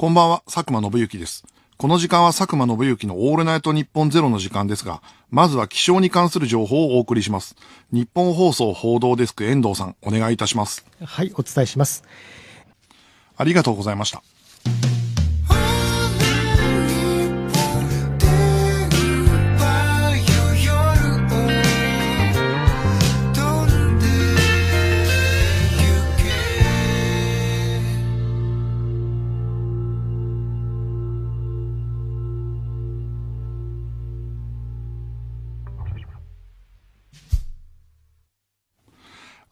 こんばんは、佐久間信之です。この時間は佐久間信之のオールナイト日本ゼロの時間ですが、まずは気象に関する情報をお送りします。日本放送報道デスク遠藤さん、お願いいたします。はい、お伝えします。ありがとうございました。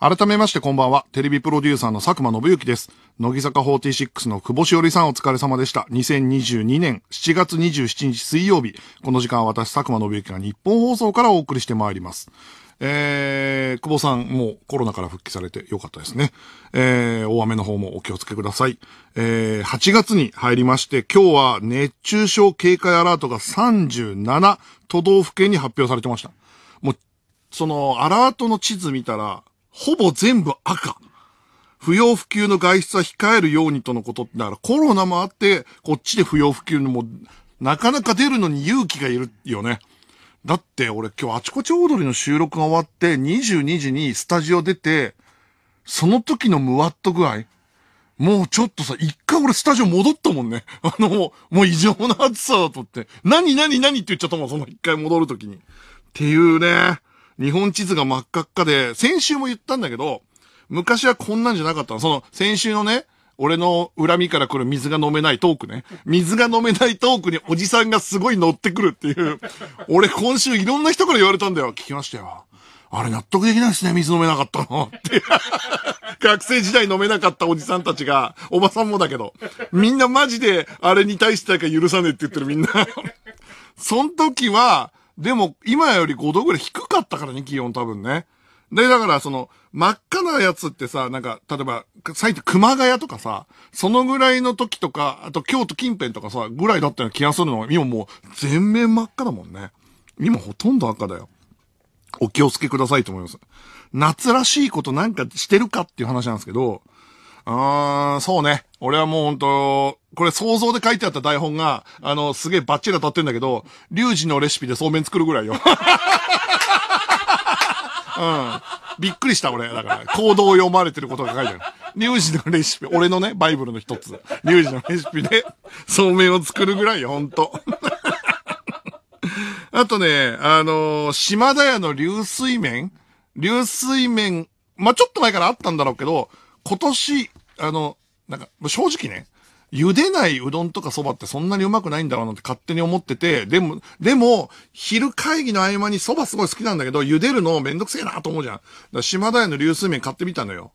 改めましてこんばんは。テレビプロデューサーの佐久間信之です。乃木坂46の久保しおりさんお疲れ様でした。2022年7月27日水曜日。この時間は私、佐久間信之が日本放送からお送りしてまいります。えー、久保さん、もうコロナから復帰されてよかったですね。えー、大雨の方もお気をつけください。えー、8月に入りまして、今日は熱中症警戒アラートが37都道府県に発表されてました。もう、その、アラートの地図見たら、ほぼ全部赤。不要不急の外出は控えるようにとのことだからコロナもあって、こっちで不要不急のも、なかなか出るのに勇気がいるよね。だって俺今日あちこち踊りの収録が終わって22時にスタジオ出て、その時のムワッと具合もうちょっとさ、一回俺スタジオ戻ったもんね。あの、もう異常な暑さだとって。何何何って言っちゃったもん、その一回戻る時に。っていうね。日本地図が真っ赤っかで、先週も言ったんだけど、昔はこんなんじゃなかったの。その、先週のね、俺の恨みから来る水が飲めないトークね。水が飲めないトークにおじさんがすごい乗ってくるっていう。俺今週いろんな人から言われたんだよ。聞きましたよ。あれ納得できないですね、水飲めなかったの。って。学生時代飲めなかったおじさんたちが、おばさんもだけど、みんなマジであれに対してだけ許さねえって言ってるみんな。そん時は、でも、今より5度ぐらい低かったからね、気温多分ね。で、だからその、真っ赤なやつってさ、なんか、例えば、最近熊谷とかさ、そのぐらいの時とか、あと京都近辺とかさ、ぐらいだったような気がするの。今もう、全面真っ赤だもんね。今ほとんど赤だよ。お気をつけくださいと思います。夏らしいことなんかしてるかっていう話なんですけど、うーん、そうね。俺はもうほんと、これ想像で書いてあった台本が、あの、すげえバッチリ当たってんだけど、リュウジのレシピでそうめん作るぐらいよ。うん。びっくりした俺。だから、行動を読まれてることが書いてある。リュウジのレシピ、俺のね、バイブルの一つ。リュウジのレシピで、そうめんを作るぐらいよ、ほんと。あとね、あのー、島田屋の流水麺流水麺、まあ、ちょっと前からあったんだろうけど、今年、あの、なんか、正直ね、茹でないうどんとか蕎麦ってそんなにうまくないんだろうなって勝手に思ってて、でも、でも、昼会議の合間に蕎麦すごい好きなんだけど、茹でるのめんどくせえなと思うじゃん。だから島田屋の流水麺買ってみたのよ。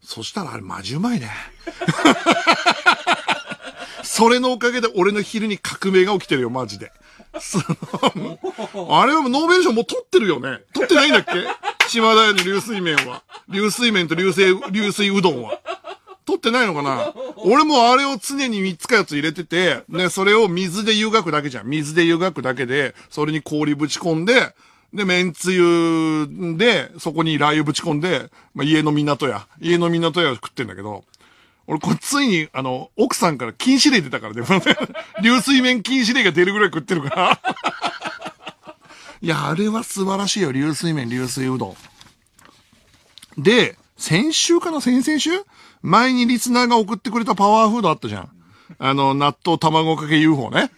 そしたらあれマジうまいね。それのおかげで俺の昼に革命が起きてるよ、マジで。あれはノーベル賞もう取ってるよね。取ってないんだっけ島田屋の流水麺は。流水麺と流水、流水うどんは。取ってないのかな 俺もあれを常に3つか4つ入れてて、ね、それを水で湯がくだけじゃん。水で湯がくだけで、それに氷ぶち込んで、で、麺つゆで、そこにラー油ぶち込んで、まあ、家の港や、家の港や食ってんだけど、俺、これ、ついに、あの、奥さんから禁止令出たからね、流水麺禁止令が出るぐらい食ってるから いや、あれは素晴らしいよ。流水麺、流水うどん。で、先週かな先々週前にリスナーが送ってくれたパワーフードあったじゃん。あの、納豆卵かけ UFO ね。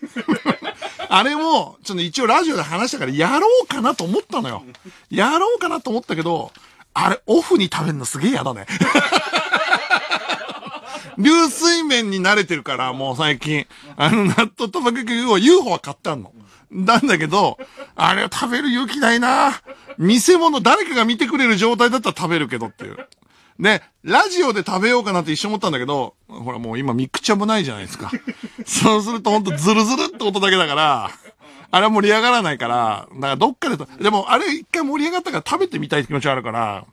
あれも、ちょっと一応ラジオで話したから、やろうかなと思ったのよ。やろうかなと思ったけど、あれ、オフに食べるのすげえ嫌だね。流水面に慣れてるから、もう最近。あの、納豆卵かけ UFO、UFO は買ったの。なんだけど、あれは食べる勇気ないな見せ物、誰かが見てくれる状態だったら食べるけどっていう。ね、ラジオで食べようかなって一瞬思ったんだけど、ほらもう今ミクチャもないじゃないですか。そうするとほんとズルズルって音だけだから、あれは盛り上がらないから、だからどっかでと、でもあれ一回盛り上がったから食べてみたいって気持ちあるから、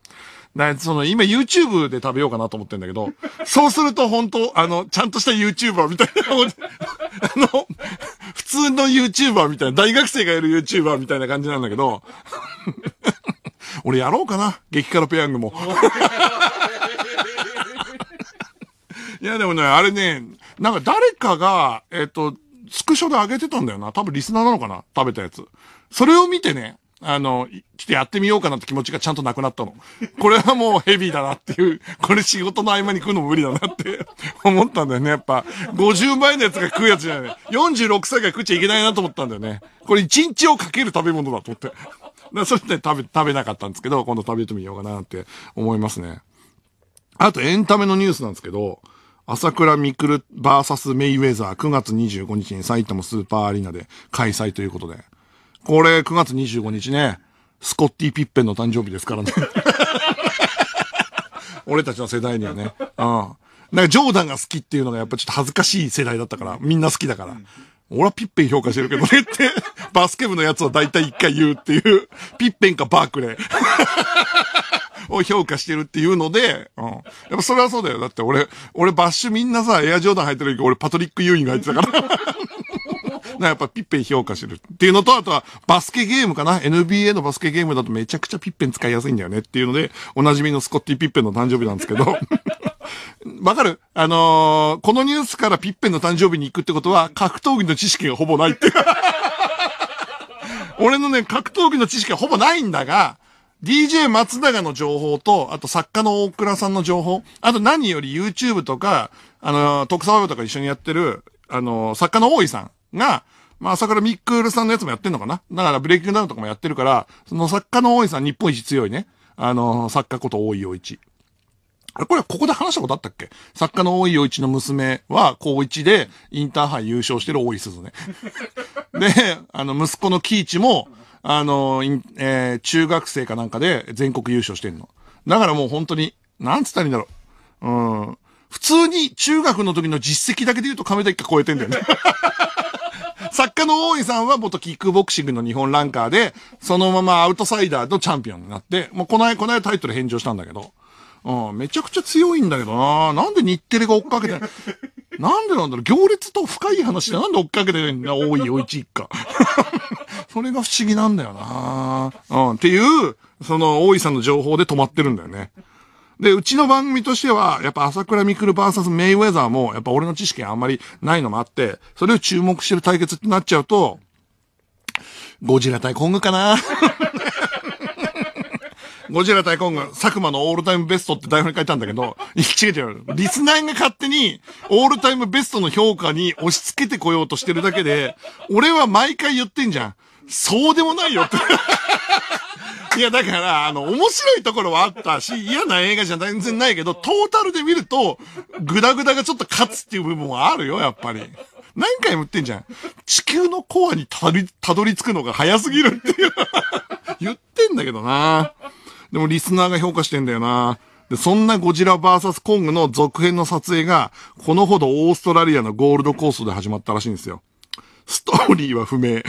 な、その、今 YouTube で食べようかなと思ってんだけど、そうすると本当あの、ちゃんとした YouTuber みたいな、あの、普通の YouTuber みたいな、大学生がやる YouTuber みたいな感じなんだけど、俺やろうかな。激辛ペヤングも。いや、でもね、あれね、なんか誰かが、えっ、と、スクショで上げてたんだよな。多分リスナーなのかな食べたやつ。それを見てね、あの、ちょっとやってみようかなって気持ちがちゃんとなくなったの。これはもうヘビーだなっていう、これ仕事の合間に食うのも無理だなって 思ったんだよね。やっぱ、50倍のやつが食うやつじゃない、46歳が食っちゃいけないなと思ったんだよね。これ1日をかける食べ物だと思って。だそうで食べ、食べなかったんですけど、今度食べてみようかなって思いますね。あとエンタメのニュースなんですけど、朝倉未来バーサスメイウェザー9月25日に埼玉スーパーアリーナで開催ということで。これ9月25日ね、スコッティ・ピッペンの誕生日ですからね。俺たちの世代にはね。うん。なんかジョーダンが好きっていうのがやっぱちょっと恥ずかしい世代だったから、みんな好きだから。うん俺はピッペン評価してるけどねって、バスケ部のやつは大体一回言うっていう、ピッペンかバークレー を評価してるっていうので、うん。やっぱそれはそうだよ。だって俺、俺バッシュみんなさ、エアジョーダン入ってる時俺パトリック・ユーイング入ってたからやっぱピッペン評価してる。っていうのと、あとはバスケゲームかな ?NBA のバスケゲームだとめちゃくちゃピッペン使いやすいんだよねっていうので、おなじみのスコッティ・ピッペンの誕生日なんですけど。わかるあのー、このニュースからピッペンの誕生日に行くってことは、格闘技の知識がほぼないって。俺のね、格闘技の知識はほぼないんだが、DJ 松永の情報と、あと作家の大倉さんの情報、あと何より YouTube とか、あのー、特撮ワとか一緒にやってる、あのー、作家の大井さん。が、まあ、朝倉ミックールさんのやつもやってんのかなだから、ブレイキングダウンとかもやってるから、その作家の大井さん、日本一強いね。あの、作家こと大井洋一。あこれはここで話したことあったっけ作家の大井洋一の娘は、高一でインターハイ優勝してる大井鈴ね。で、あの、息子の喜一も、あの、えー、中学生かなんかで全国優勝してんの。だからもう本当に、なんつったらいいんだろう。うん。普通に中学の時の実績だけで言うと亀田一家超えてんだよね。作家の大井さんは元キックボクシングの日本ランカーで、そのままアウトサイダーのチャンピオンになって、もうこの間、この間タイトル返上したんだけど。うん、めちゃくちゃ強いんだけどななんで日テレが追っかけて、なんでなんだろう、行列と深い話でなんで追っかけてるんだ、多いよ、一一家。それが不思議なんだよなうん、っていう、その、大井さんの情報で止まってるんだよね。で、うちの番組としては、やっぱ朝倉未来 VS メイウェザーも、やっぱ俺の知識あんまりないのもあって、それを注目してる対決ってなっちゃうと、ゴジラ対コングかな ゴジラ対コング、佐久間のオールタイムベストって台本に書いたんだけど、き違うてう。リスナーが勝手に、オールタイムベストの評価に押し付けてこようとしてるだけで、俺は毎回言ってんじゃん。そうでもないよっていや、だから、あの、面白いところはあったし、嫌な映画じゃ全然ないけど、トータルで見ると、グダグダがちょっと勝つっていう部分はあるよ、やっぱり。何回も言ってんじゃん。地球のコアにたどり、たどり着くのが早すぎるっていう 言ってんだけどな。でもリスナーが評価してんだよな。で、そんなゴジラ VS コングの続編の撮影が、このほどオーストラリアのゴールドコーストで始まったらしいんですよ。ストーリーは不明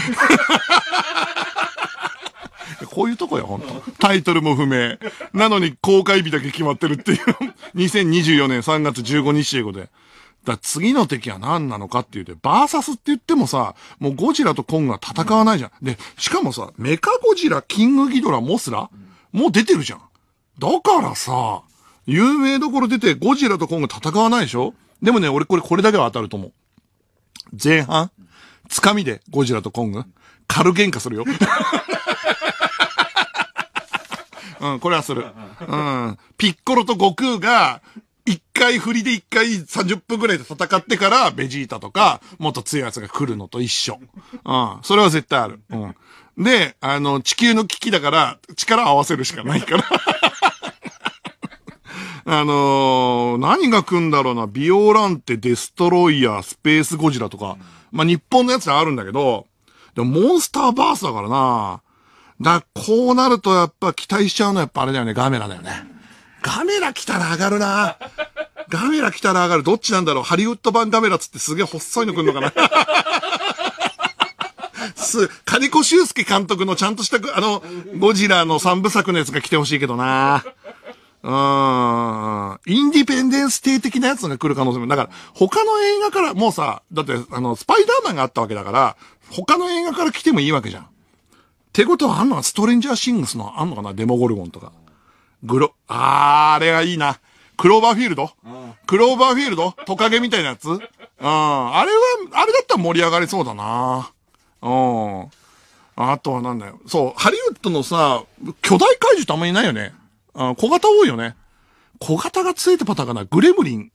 こういうとこよ、本当タイトルも不明。なのに公開日だけ決まってるっていう。2024年3月15日英語で。だ次の敵は何なのかっていうて、バーサスって言ってもさ、もうゴジラとコングは戦わないじゃん。で、しかもさ、メカゴジラ、キングギドラ、モスラ、もう出てるじゃん。だからさ、有名どころ出てゴジラとコング戦わないでしょでもね、俺これ、これだけは当たると思う。前半、つかみでゴジラとコング、軽喧嘩するよ。うん、これはする。うん。ピッコロと悟空が、一回振りで一回30分くらいで戦ってから、ベジータとか、もっと強いやつが来るのと一緒。うん。それは絶対ある。うん。で、あの、地球の危機だから、力を合わせるしかないから。あのー、何が来んだろうな、ビオランテ、デストロイヤー、スペースゴジラとか、まあ、日本のやつはあるんだけど、でも、モンスターバースだからなだこうなるとやっぱ期待しちゃうのはやっぱあれだよね、ガメラだよね。ガメラ来たら上がるな。ガメラ来たら上がる。どっちなんだろうハリウッド版ガメラつってすげえ細いの来んのかな す、金子修介監督のちゃんとした、あの、ゴジラの三部作のやつが来てほしいけどな。うん。インディペンデンス帝的なやつが来る可能性も。だから、他の映画から、もうさ、だって、あの、スパイダーマンがあったわけだから、他の映画から来てもいいわけじゃん。ってことはあんのかストレンジャーシングスのあんのかなデモゴルゴンとか。グロ、あー、あれがいいな。クローバーフィールド、うん、クローバーフィールドトカゲみたいなやつうん。あれは、あれだったら盛り上がりそうだな。うん。あとはなんだよ。そう、ハリウッドのさ、巨大怪獣ってあんまりいないよね。小型多いよね。小型がついてパターンかな。グレムリン。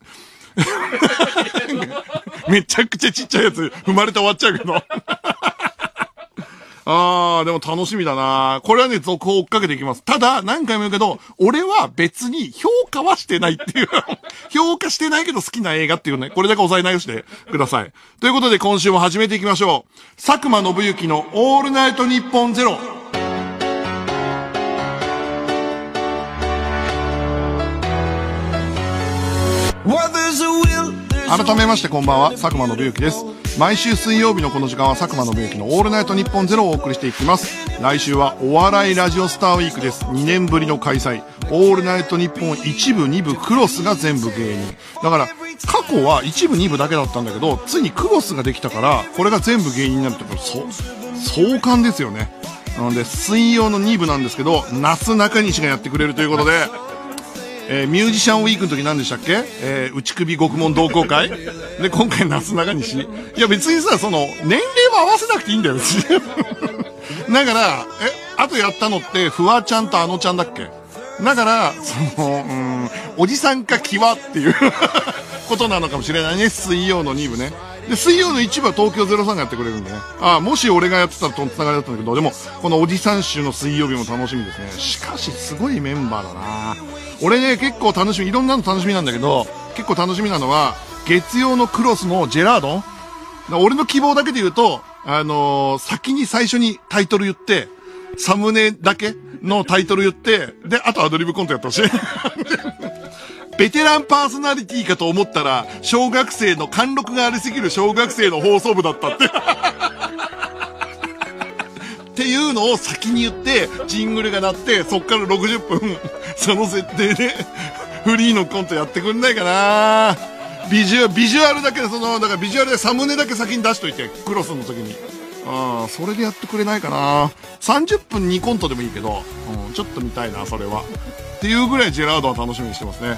めちゃくちゃちっちゃいやつ、生まれて終わっちゃうけどああ、でも楽しみだなこれはね、続報追っかけていきます。ただ、何回も言うけど、俺は別に評価はしてないっていう 評価してないけど好きな映画っていうね、これだけ押さえないよしてください。ということで、今週も始めていきましょう。佐久間信之のオールナイトニッポンゼロ。改めましてこんばんは、佐久間信之です。毎週水曜日のこの時間は佐久間信之の「オールナイトニッポンゼロをお送りしていきます来週はお笑いラジオスターウィークです2年ぶりの開催「オールナイトニッポン1部2部クロスが全部芸人だから過去は1部2部だけだったんだけどついにクロスができたからこれが全部芸人になるってこれ壮観ですよねなので水曜の2部なんですけど須中西がやってくれるということでえー、ミュージシャンウィークの時何でしたっけ、えー、内首獄門同好会で、今回夏長西。いや別にさ、その、年齢は合わせなくていいんだよ、別に。だから、え、あとやったのって、フワちゃんとあのちゃんだっけだから、その、うん、おじさんかキワっていう ことなのかもしれないね、水曜の2部ね。で、水曜の部は東京03がやってくれるんでね。ああ、もし俺がやってたらとんつながりだったんだけど、でも、このおじさん週の水曜日も楽しみですね。しかし、すごいメンバーだな俺ね、結構楽しみ、いろんなの楽しみなんだけど、結構楽しみなのは、月曜のクロスのジェラードン俺の希望だけで言うと、あのー、先に最初にタイトル言って、サムネだけのタイトル言って、で、あとアドリブコントやってほしい。ベテランパーソナリティかと思ったら、小学生の、貫禄がありすぎる小学生の放送部だったって。っていうのを先に言って、ジングルが鳴って、そっから60分、その設定で、フリーのコントやってくんないかなビジュビジュアルだけで、その、だからビジュアルでサムネだけ先に出しといて、クロスの時に。うん、それでやってくれないかな30分2コントでもいいけど、うん、ちょっと見たいな、それは。っていうぐらいジェラードは楽しみにしてますね。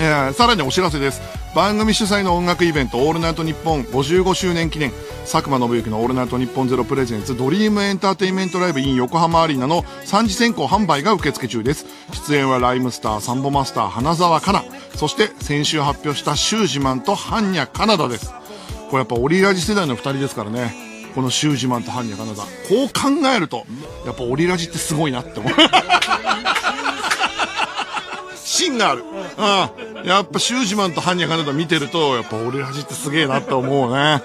えー、さらにお知らせです番組主催の音楽イベント「オールナイトニッポン」55周年記念佐久間信之の「オールナイトニッポンゼロプレゼンツドリームエンターテインメントライブ in 横浜アリーナの3次選考販売が受付中です出演はライムスターサンボマスター花澤香菜そして先週発表したシュージマンとハンニャカナダですこれやっぱオリラジ世代の2人ですからねこのシュージマンとハンニャカナダこう考えるとやっぱオリラジってすごいなって思う 芯があるうんやっぱシュージマンとハンニャカネタ見てると、やっぱ俺らじってすげえなって思うね。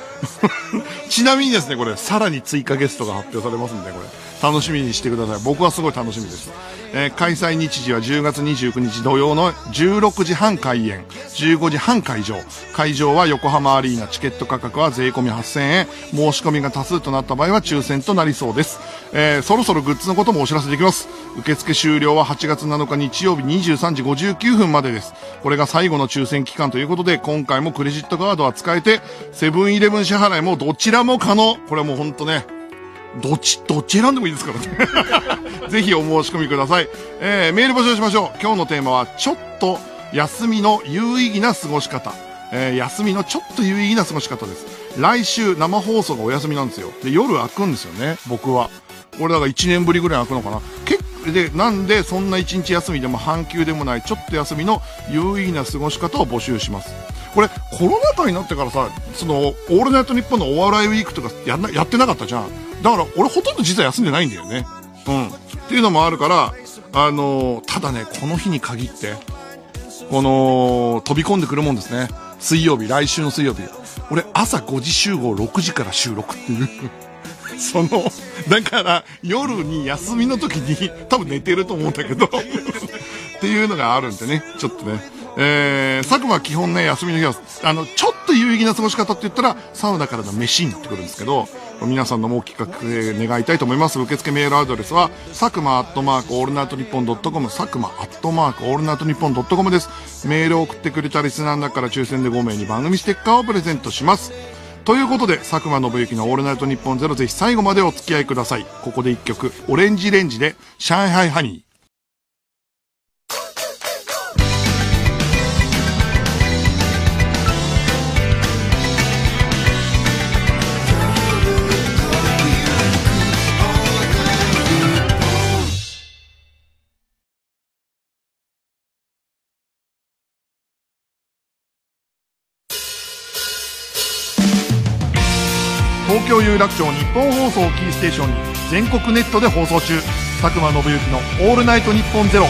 ちなみにですね、これ、さらに追加ゲストが発表されますんで、これ、楽しみにしてください。僕はすごい楽しみです。えー、開催日時は10月29日土曜の16時半開演、15時半会場。会場は横浜アリーナ、チケット価格は税込み8000円。申し込みが多数となった場合は抽選となりそうです。えー、そろそろグッズのこともお知らせできます。受付終了は8月7日日曜日23時59分までです。これが最後の抽選期間ということで、今回もクレジットカードは使えて、セブンイレブン支払いもどちらも可能。これはもうほんとね、どっち、どっち選んでもいいですからね。ぜひお申し込みください。えー、メール募集しましょう。今日のテーマは、ちょっと休みの有意義な過ごし方。えー、休みのちょっと有意義な過ごし方です。来週生放送がお休みなんですよ。で、夜開くんですよね、僕は。俺だから1年ぶりぐらい開くのかな。結構、で、なんでそんな1日休みでも半休でもない、ちょっと休みの有意義な過ごし方を募集します。これコロナ禍になってからさその「オールナイトニッポン」のお笑いウィークとかやなやってなかったじゃんだから俺ほとんど実は休んでないんだよねうんっていうのもあるからあのただねこの日に限ってこの飛び込んでくるもんですね水曜日来週の水曜日俺朝5時集合6時から収録っていう そのだから夜に休みの時に多分寝てると思うんだけど っていうのがあるんでねちょっとねえー、佐久間は基本ね、休みの日は、あの、ちょっと有意義な過ごし方って言ったら、サウナからの飯になってくるんですけど、皆さんのもう企画願いたいと思います。受付メールアドレスは、佐久間アットマークオールナイトニッポンドットコム、佐久間アットマークオールナイトニッポンドットコムです。メールを送ってくれたリスナーだから抽選で5名に番組ステッカーをプレゼントします。ということで、佐久間信之のオールナイトニッポンゼロぜひ最後までお付き合いください。ここで一曲、オレンジレンジで、上海ハニー。有楽町日本放送キーステーションに全国ネットで放送中佐久間信行の「オールナイトニッポンゼロ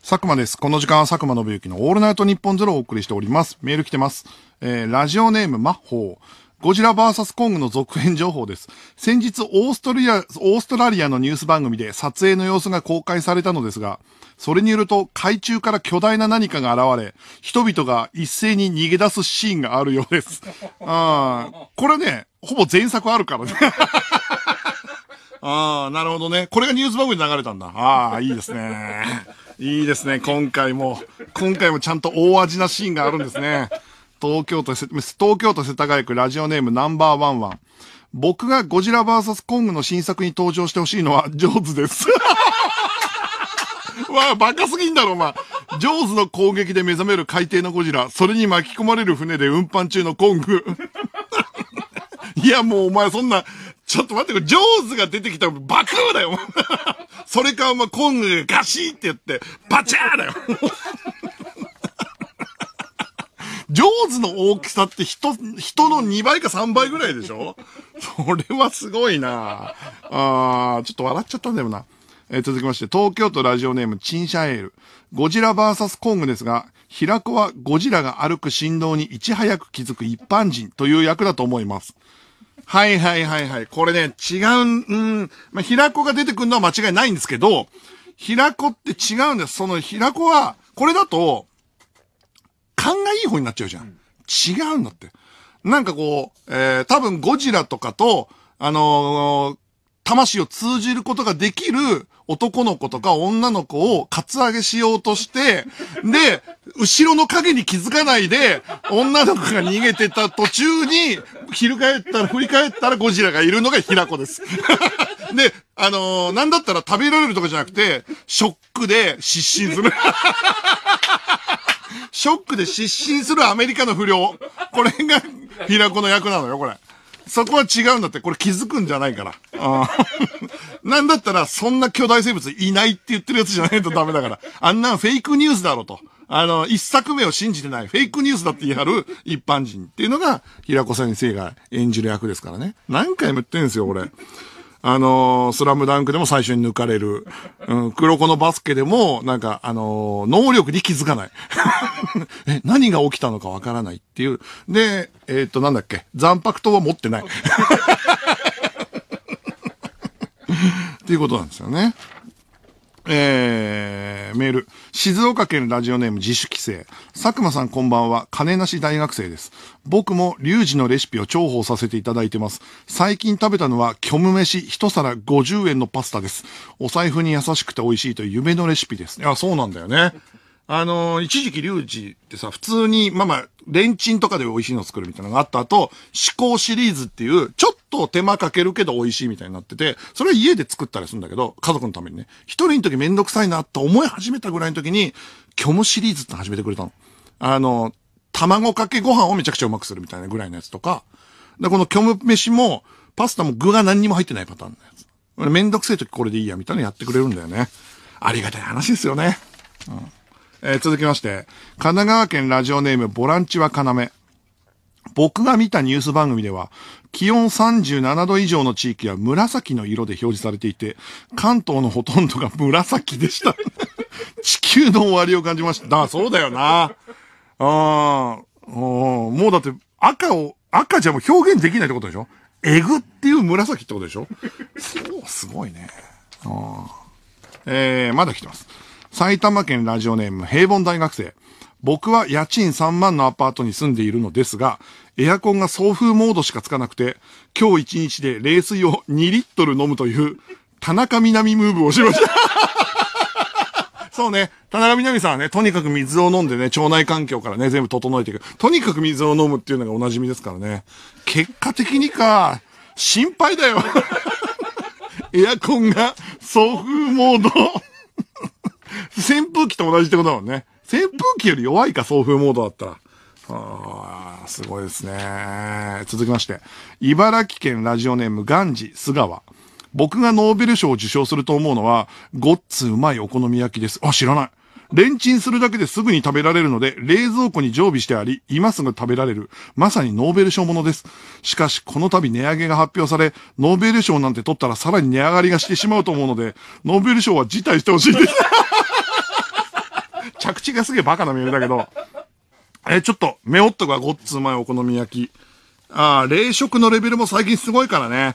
佐久間です。この時間は佐久間信之のオールナイトニッポンゼロをお送りしております。メール来てます。えー、ラジオネームホー。ゴジラ VS コングの続編情報です。先日オーストリア、オーストラリアのニュース番組で撮影の様子が公開されたのですが、それによると海中から巨大な何かが現れ、人々が一斉に逃げ出すシーンがあるようです。あこれね、ほぼ前作あるからね。ああ、なるほどね。これがニュース番組で流れたんだ。ああ、いいですね。いいですね、今回も。今回もちゃんと大味なシーンがあるんですね。東京都、東京都世田谷区ラジオネームナンバーワンワン。僕がゴジラ VS コングの新作に登場してほしいのは上手です。わあ、バカすぎんだろ、お前。ジョーズの攻撃で目覚める海底のゴジラ、それに巻き込まれる船で運搬中のコング。いや、もうお前そんな、ちょっと待って、ジョーズが出てきたらバカだよ。それかお前コングがガシーって言って、バチャーだよ。ジョーズの大きさって人、人の2倍か3倍ぐらいでしょそれはすごいなああちょっと笑っちゃったんだよな。えー、続きまして、東京都ラジオネーム、チンシャエール。ゴジラ VS コングですが、平子はゴジラが歩く振動にいち早く気づく一般人という役だと思います。はいはいはいはい。これね、違う、うん、まあ、平子が出てくるのは間違いないんですけど、平子って違うんです。その平子は、これだと、勘がいい方になっちゃうじゃん。違うんだって。なんかこう、えー、多分ゴジラとかと、あのー魂を通じることができる男の子とか女の子をカツアゲしようとして、で、後ろの影に気づかないで、女の子が逃げてた途中に、翻ったら、振り返ったらゴジラがいるのが平子です。で、あのー、なんだったら食べられるとかじゃなくて、ショックで失神する。ショックで失神するアメリカの不良。これが平子の役なのよ、これ。そこは違うんだって。これ気づくんじゃないから。なんだったら、そんな巨大生物いないって言ってるやつじゃないとダメだから。あんなんフェイクニュースだろと。あの、一作目を信じてない、フェイクニュースだって言い張る一般人っていうのが、平子先生が演じる役ですからね。何回も言ってんですよ、俺。あのー、スラムダンクでも最初に抜かれる。うん、黒子のバスケでも、なんか、あのー、能力に気づかない。え、何が起きたのかわからないっていう。で、えー、っと、なんだっけ、残白刀は持ってない。っていうことなんですよね。えー、メール。静岡県ラジオネーム自主規制。佐久間さんこんばんは。金なし大学生です。僕もリュウジのレシピを重宝させていただいてます。最近食べたのは虚無飯一皿50円のパスタです。お財布に優しくて美味しいという夢のレシピです。いや、そうなんだよね。あのー、一時期リュウジってさ、普通に、まあまあ、レンチンとかで美味しいのを作るみたいなのがあった後、思考シリーズっていう、ちょっと手間かけるけど美味しいみたいになってて、それは家で作ったりするんだけど、家族のためにね。一人の時めんどくさいなって思い始めたぐらいの時に、虚無シリーズって始めてくれたの。あの、卵かけご飯をめちゃくちゃうまくするみたいなぐらいのやつとか、で、この虚無飯も、パスタも具が何にも入ってないパターンのやつ。めんどくせえ時これでいいや、みたいなのやってくれるんだよね。ありがたい話ですよね。うん。えー、続きまして、神奈川県ラジオネームボランチは要。僕が見たニュース番組では、気温37度以上の地域は紫の色で表示されていて、関東のほとんどが紫でした。地球の終わりを感じました。あ、そうだよな。ああ、もうだって赤を、赤じゃもう表現できないってことでしょえぐっていう紫ってことでしょそう、すごいね。あえー、まだ来てます。埼玉県ラジオネーム平凡大学生。僕は家賃3万のアパートに住んでいるのですが、エアコンが送風モードしかつかなくて、今日1日で冷水を2リットル飲むという、田中みなみムーブをしました。そうね。田中みなみさんはね、とにかく水を飲んでね、腸内環境からね、全部整えていく。とにかく水を飲むっていうのがお馴染みですからね。結果的にか、心配だよ。エアコンが送風モード。扇風機と同じってことだもんね。扇風機より弱いか、送風モードだったら。あすごいですね。続きまして。茨城県ラジオネームガンジ菅川。僕がノーベル賞を受賞すると思うのは、ごっつうまいお好み焼きです。あ、知らない。レンチンするだけですぐに食べられるので、冷蔵庫に常備してあり、今すぐ食べられる。まさにノーベル賞ものです。しかし、この度値上げが発表され、ノーベル賞なんて取ったらさらに値上がりがしてしまうと思うので、ノーベル賞は辞退してほしいです。口がすげえバカなメールだけど、え、ちょっと、メオットがごっつうまいお好み焼き。ああ、冷食のレベルも最近すごいからね。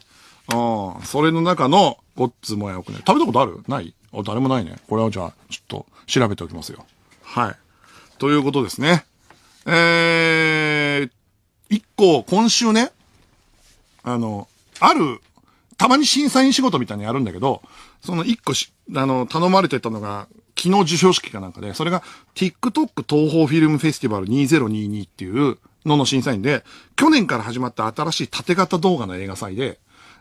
うん。それの中の、ごっつうまいお好み焼き。食べたことあるないあ、誰もないね。これはじゃあ、ちょっと、調べておきますよ。はい。ということですね。えー、一個、今週ね、あの、ある、たまに審査員仕事みたいにやるんだけど、その一個し、あの、頼まれてたのが、昨日授賞式かなんかで、それが TikTok 東方フィルムフェスティバル2022っていうのの審査員で、去年から始まった新しい縦型動画の映画祭で、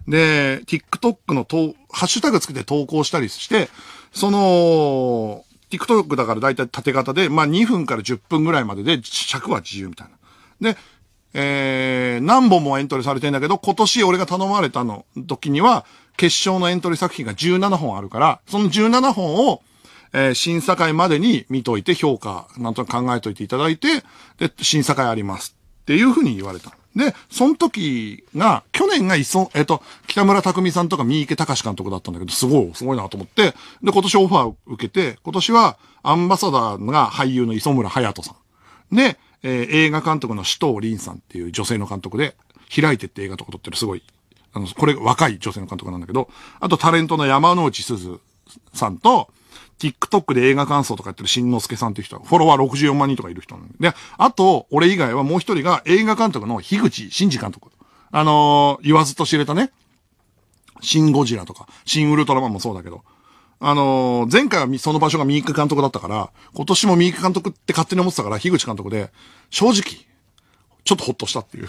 で、TikTok のと、ハッシュタグつけて投稿したりして、その、TikTok だから大体縦型で、まあ2分から10分ぐらいまでで尺は自由みたいな。で、えー、何本もエントリーされてんだけど、今年俺が頼まれたの時には、決勝のエントリー作品が17本あるから、その17本をえー、審査会までに見といて評価、なんとなく考えといていただいて、で、審査会あります。っていうふうに言われた。で、その時が、去年がいそ、えっ、と、北村匠さんとか三池隆監督だったんだけど、すごい、すごいなと思って、で、今年オファーを受けて、今年はアンバサダーが俳優の磯村隼人さん。で、えー、映画監督の首藤凛さんっていう女性の監督で、開いてって映画とか撮ってるすごい、あの、これ若い女性の監督なんだけど、あとタレントの山之内すずさんと、TikTok で映画感想とかやってるしんのすけさんっていう人は、フォロワー64万人とかいる人なんで。で、あと、俺以外はもう一人が映画監督の樋口真嗣監督。あのー、言わずと知れたね、シンゴジラとか、シンウルトラマンもそうだけど、あのー、前回はその場所がミーク監督だったから、今年もミーク監督って勝手に思ってたから、樋口監督で、正直、ちょっとほっとしたっていう。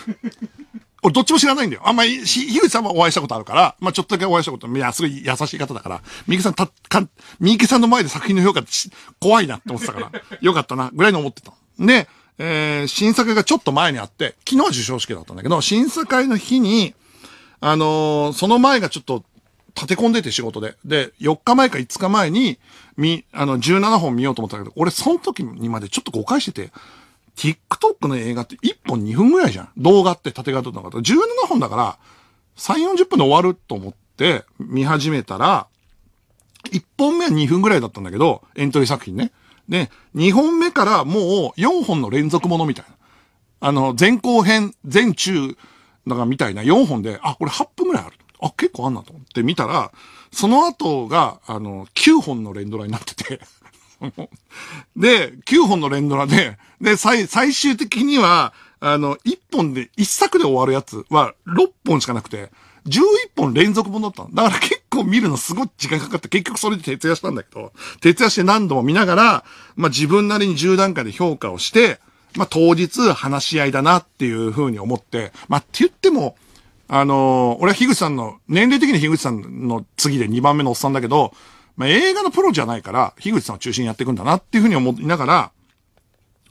俺どっちも知らないんだよ。あんまり、ひ、樋口さんはお会いしたことあるから、まあちょっとだけお会いしたこと、いや、すごい優しい方だから、三池さんた、かみ三池さんの前で作品の評価怖いなって思ってたから、よかったな、ぐらいに思ってた。で、えー、審査会がちょっと前にあって、昨日授賞式だったんだけど、審査会の日に、あのー、その前がちょっと、立て込んでて仕事で。で、4日前か5日前に、み、あの、17本見ようと思ったけど、俺その時にまでちょっと誤解してて、TikTok の映画って1本2分ぐらいじゃん。動画って縦型とかと。17本だから、3、40分で終わると思って見始めたら、1本目は2分ぐらいだったんだけど、エントリー作品ね。で、2本目からもう4本の連続ものみたいな。あの、前後編、前中、なんかみたいな4本で、あ、これ8分ぐらいある。あ、結構あんなと思って見たら、その後が、あの、9本の連ドラになっててで、9本の連ドラで、で、最、最終的には、あの、1本で、1作で終わるやつは6本しかなくて、11本連続本だったの。だから結構見るのすごい時間かかって、結局それで徹夜したんだけど、徹夜して何度も見ながら、まあ自分なりに10段階で評価をして、まあ当日話し合いだなっていう風に思って、まあって言っても、あのー、俺は樋口さんの、年齢的に樋口さんの次で2番目のおっさんだけど、まあ、映画のプロじゃないから、樋口さんを中心にやっていくんだなっていうふうに思いながら、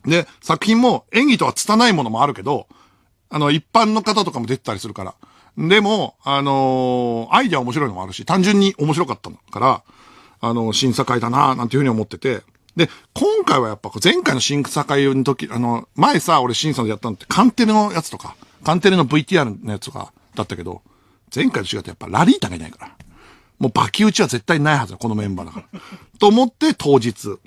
で、作品も演技とは拙いものもあるけど、あの、一般の方とかも出てたりするから。でも、あのー、アイディア面白いのもあるし、単純に面白かったのから、あのー、審査会だななんていうふうに思ってて。で、今回はやっぱ前回の審査会の時、あの、前さ、俺審査でやったのってカンテレのやつとか、カンテレの VTR のやつとかだったけど、前回と違ってやっぱラリータがいないから。もうバキ打ちは絶対ないはずこのメンバーだから。と思って当日、行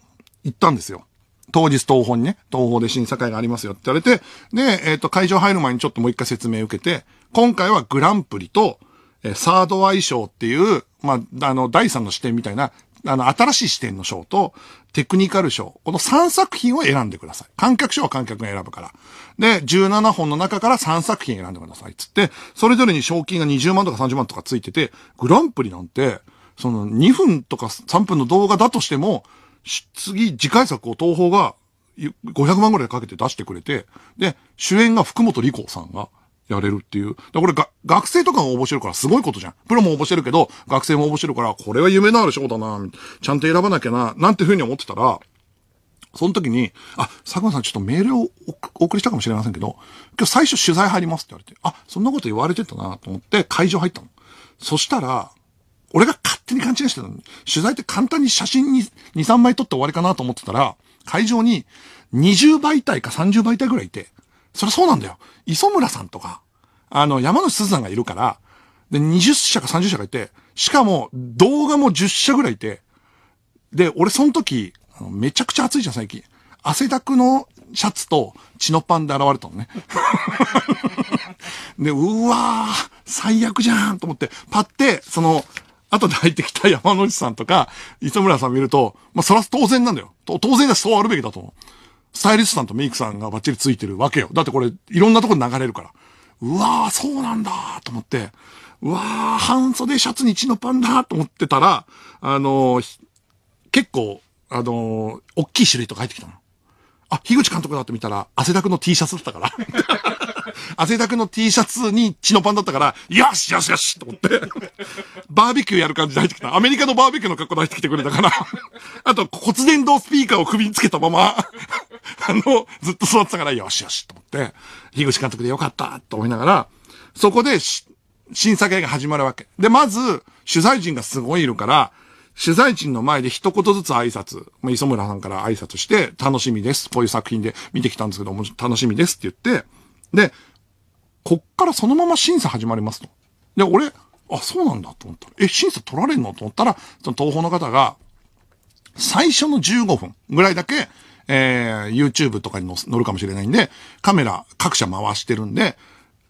ったんですよ。当日東方にね、東方で審査会がありますよって言われて、で、えっ、ー、と、会場入る前にちょっともう一回説明受けて、今回はグランプリと、えー、サードアイ賞っていう、まあ、あの、第三の視点みたいな、あの、新しい視点の賞と、テクニカル賞、この3作品を選んでください。観客賞は観客が選ぶから。で、17本の中から3作品選んでください。つって、それぞれに賞金が20万とか30万とかついてて、グランプリなんて、その2分とか3分の動画だとしても、次、次回作を東宝が500万ぐらいかけて出してくれて、で、主演が福本理子さんが、やれるっていう。だこれが、学生とかが応募してるからすごいことじゃん。プロも応募してるけど、学生も応募してるから、これは夢のある賞だな、ちゃんと選ばなきゃな、なんていうふうに思ってたら、その時に、あ、佐久間さんちょっとメールをお送りしたかもしれませんけど、今日最初取材入りますって言われて、あ、そんなこと言われてたなと思って会場入ったの。そしたら、俺が勝手に勘違いしてたのに、取材って簡単に写真に2、3枚撮って終わりかなと思ってたら、会場に20媒体か30媒体ぐらいいて、そりゃそうなんだよ。磯村さんとか、あの、山のすずさんがいるから、で、20社か30社がいて、しかも動画も10社ぐらいいて、で、俺その時、めちゃくちゃ暑いじゃん、最近。汗だくのシャツと血のパンで現れたのね。で、うわー、最悪じゃんと思って、パって、その、後で入ってきた山之内さんとか、磯村さん見ると、まあ、そら当然なんだよ。当然だし、そうあるべきだと思う。スタイリストさんとメイクさんがバッチリついてるわけよ。だってこれ、いろんなとこに流れるから。うわー、そうなんだと思って、うわー、半袖シャツに血のパンだと思ってたら、あのー、結構、あのー、大きい種類とか入ってきたの。あ、樋口監督だって見たら、汗だくの T シャツだったから。汗だくの T シャツに血のパンだったから、よしよしよしと思って、バーベキューやる感じで入ってきた。アメリカのバーベキューの格好で入ってきてくれたから、あと骨伝導スピーカーを首につけたまま、あの、ずっと座ってたから、よしよしと思って、樋口監督でよかったと思いながら、そこで審査会が始まるわけ。で、まず、取材陣がすごいいるから、取材陣の前で一言ずつ挨拶、まあ、磯村さんから挨拶して、楽しみです。こういう作品で見てきたんですけど、楽しみですって言って、で、こっからそのまま審査始まりますと。で、俺、あ、そうなんだと思ったら、え、審査取られんのと思ったら、その東方の方が、最初の15分ぐらいだけ、えー、YouTube とかに載るかもしれないんで、カメラ各社回してるんで、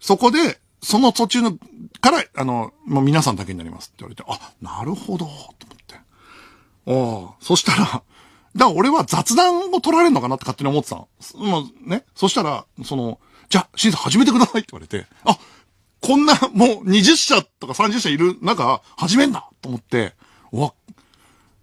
そこで、その途中の、から、あの、もう皆さんだけになりますって言われて、あ、なるほど、と思っおそしたら、だから俺は雑談を取られるのかなって勝手に思ってたの。まあ、ね。そしたら、その、じゃあ、審査始めてくださいって言われて、あ、こんな、もう20社とか30社いる中、始めんなと思って、わ、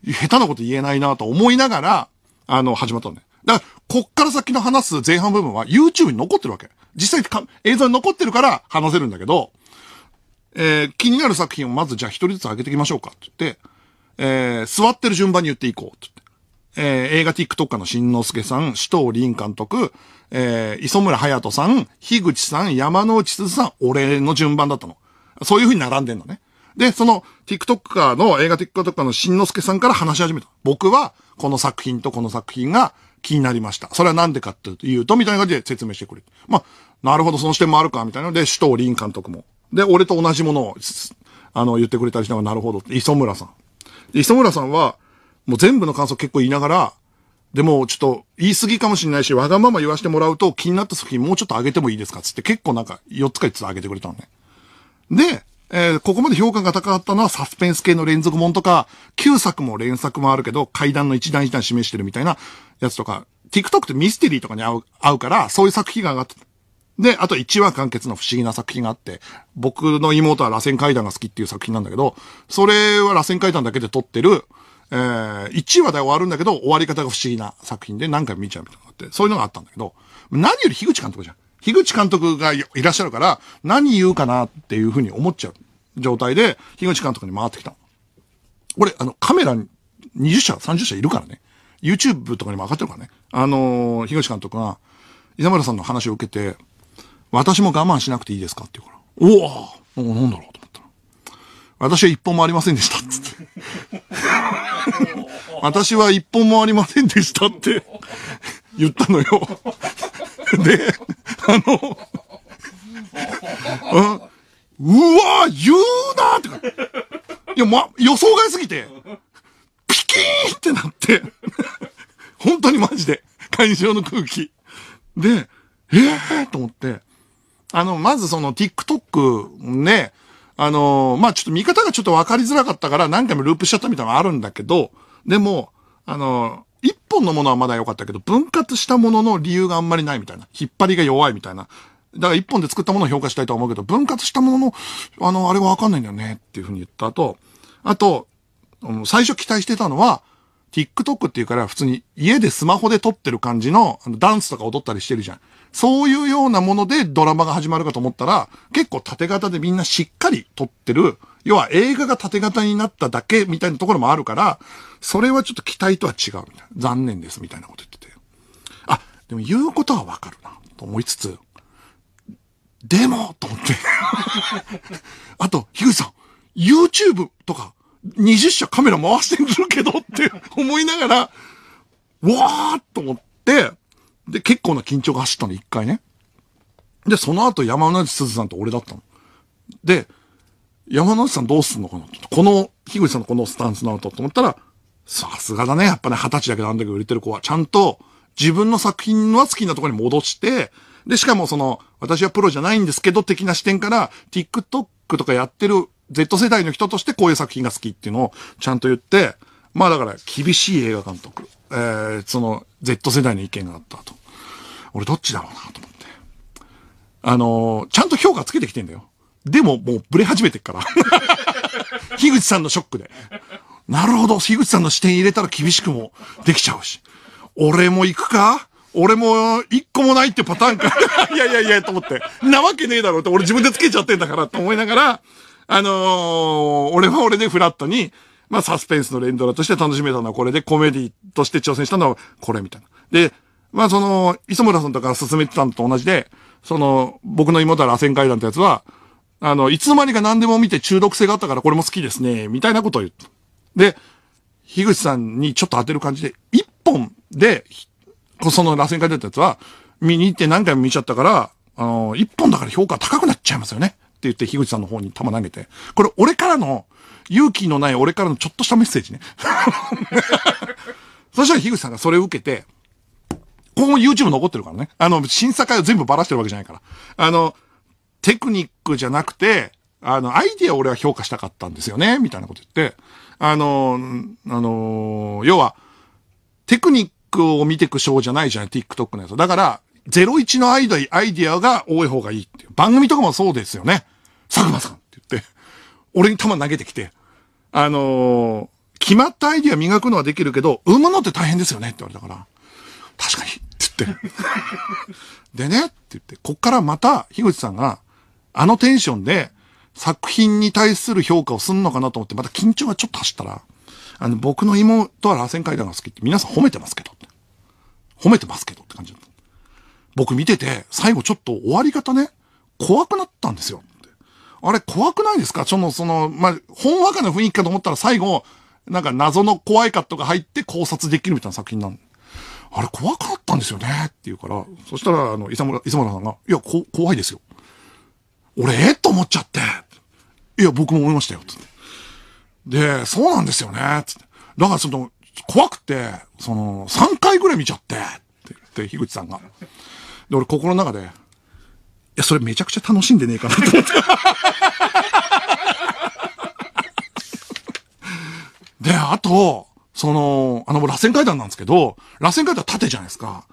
下手なこと言えないなと思いながら、あの、始まったのね。だから、こっから先の話す前半部分は YouTube に残ってるわけ。実際か映像に残ってるから話せるんだけど、えー、気になる作品をまずじゃあ一人ずつ上げていきましょうかって言って、えー、座ってる順番に言っていこう。えー、映画 TikToker の新之助さん、首藤林監督、えー、磯村隼人さん、樋口さん、山之内すずさん、俺の順番だったの。そういう風に並んでんのね。で、その TikToker の、映画 TikToker の新之助さんから話し始めた。僕は、この作品とこの作品が気になりました。それはなんでかっていうと、みたいな感じで説明してくれる。まあ、なるほど、その視点もあるか、みたいなので、首藤林監督も。で、俺と同じものを、あの、言ってくれたりしたがら、なるほど磯村さん。で、磯村さんは、もう全部の感想結構言いながら、でもちょっと言い過ぎかもしれないし、わがまま言わしてもらうと気になった作品もうちょっと上げてもいいですかつって結構なんか4つか5つ上げてくれたのね。で、えー、ここまで評価が高かったのはサスペンス系の連続もんとか、9作も連作もあるけど、階段の一段一段示してるみたいなやつとか、TikTok ってミステリーとかに合う合うから、そういう作品が上がってで、あと1話完結の不思議な作品があって、僕の妹は螺旋階段が好きっていう作品なんだけど、それは螺旋階段だけで撮ってる、えー、1話で終わるんだけど、終わり方が不思議な作品で何回も見ちゃうみたいなのがあって、そういうのがあったんだけど、何より樋口監督じゃん。樋口監督がいらっしゃるから、何言うかなっていうふうに思っちゃう状態で、樋口監督に回ってきた。俺、あの、カメラに20社、30社いるからね。YouTube とかにも上がってるからね。あのー、樋口監督が、稲村さんの話を受けて、私も我慢しなくていいですかって言うから、おおなんだろうと思ったら。私は一本もありませんでしたつって。私は一本もありませんでしたって 言ったのよ。で、あの、うわ言うなって。いや、ま、予想外すぎて、ピキーンってなって、本当にマジで、会場の空気。で、ええー、と思って、あの、まずその TikTok ね、あの、まあ、ちょっと見方がちょっと分かりづらかったから何回もループしちゃったみたいなのがあるんだけど、でも、あの、一本のものはまだ良かったけど、分割したものの理由があんまりないみたいな。引っ張りが弱いみたいな。だから一本で作ったものを評価したいと思うけど、分割したものの、あの、あれがわかんないんだよねっていうふうに言った後、あと、最初期待してたのは、TikTok っていうから普通に家でスマホで撮ってる感じのダンスとか踊ったりしてるじゃん。そういうようなものでドラマが始まるかと思ったら、結構縦型でみんなしっかり撮ってる、要は映画が縦型になっただけみたいなところもあるから、それはちょっと期待とは違うみたいな。残念ですみたいなこと言ってて。あ、でも言うことはわかるな、と思いつつ、でもと思って。あと、樋口さん、YouTube とか、20社カメラ回してるけどって思いながら、わーっと思って、で、結構な緊張が走ったの、一回ね。で、その後山之内すずさんと俺だったの。で、山之内さんどうすんのかなこの、樋口さんのこのスタンスなのと思ったら、さすがだね。やっぱね、二十歳だけどあんだけ売れてる子は、ちゃんと自分の作品は好きなところに戻して、で、しかもその、私はプロじゃないんですけど、的な視点から、TikTok とかやってる Z 世代の人としてこういう作品が好きっていうのをちゃんと言って、まあだから厳しい映画監督、えー、その Z 世代の意見があったと。俺どっちだろうなと思って。あのー、ちゃんと評価つけてきてんだよ。でももうブレ始めてっから。樋口さんのショックで。なるほど、樋口さんの視点入れたら厳しくもできちゃうし。俺も行くか俺も一個もないってパターンか。いやいやいや、と思って。なわけねえだろって、俺自分でつけちゃってんだから、と思いながら、あのー、俺は俺でフラットに、まあサスペンスの連ドラとして楽しめたのはこれで、コメディとして挑戦したのはこれみたいな。で、まあその、磯村さんとか進めてたのと同じで、その、僕の妹は螺旋階段ってやつは、あの、いつの間にか何でも見て中毒性があったからこれも好きですね、みたいなことを言って。で、樋口さんにちょっと当てる感じで、一本で、その螺旋階段ってやつは、見に行って何回も見ちゃったから、あの、一本だから評価高くなっちゃいますよね。って言って、樋口さんの方に球投げて。これ、俺からの、勇気のない俺からのちょっとしたメッセージね。そしたら樋口さんがそれを受けて、ここも YouTube 残ってるからね。あの、審査会を全部ばらしてるわけじゃないから。あの、テクニックじゃなくて、あの、アイディアを俺は評価したかったんですよね、みたいなこと言って。あの、あの、要は、テクニックを見ていく賞じゃないじゃない、TikTok のやつ。だから、01のアイディアが多い方がいいっていう。番組とかもそうですよね。佐久間さんって言って、俺に球投げてきて、あのー、決まったアイディア磨くのはできるけど、生むのって大変ですよねって言われたから、確かにって言って。でねって言って、こっからまた、樋口さんが、あのテンションで、作品に対する評価をすんのかなと思って、また緊張がちょっと走ったら、あの、僕の妹は螺旋階段が好きって皆さん褒めてますけど褒めてますけどって感じだった。僕見てて、最後ちょっと終わり方ね、怖くなったんですよ。あれ怖くないですかその、その、まあ、ほんわかな雰囲気かと思ったら最後、なんか謎の怖いカットが入って考察できるみたいな作品なの。あれ怖かったんですよねって言うから、そしたら、あの、磯村、磯村さんが、いや、こ、怖いですよ。俺、えと思っちゃって。いや、僕も思いましたよ。つって。で、そうなんですよね。つって。だから、その、怖くて、その、3回ぐらい見ちゃって、って、って樋口さんが。で、俺、心の中で、や、それめちゃくちゃ楽しんでねえかなと思って。で、あと、その、あの、螺旋階段なんですけど、螺旋階段縦じゃないですか。